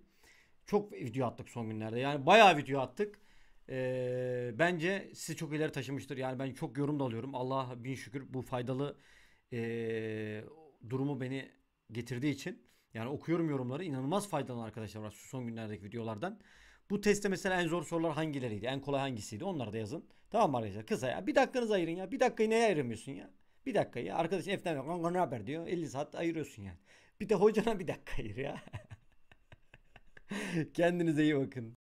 Çok video attık son günlerde. Yani bayağı video attık e, bence sizi çok ileri taşımıştır. Yani ben çok yorum da alıyorum. Allah bin şükür bu faydalı e, durumu beni getirdiği için. Yani okuyorum yorumları. İnanılmaz faydalı arkadaşlar var şu son günlerdeki videolardan. Bu testte mesela en zor sorular hangileriydi? En kolay hangisiydi? Onları da yazın. Tamam arkadaşlar? Kısa ya. Bir dakikanızı ayırın ya. Bir dakikayı neye ayıramıyorsun ya? Bir dakika ya. Arkadaşın F'den yok. Ne haber diyor. 50 saat ayırıyorsun yani. Bir de hocana bir dakika ayır ya. Kendinize iyi bakın.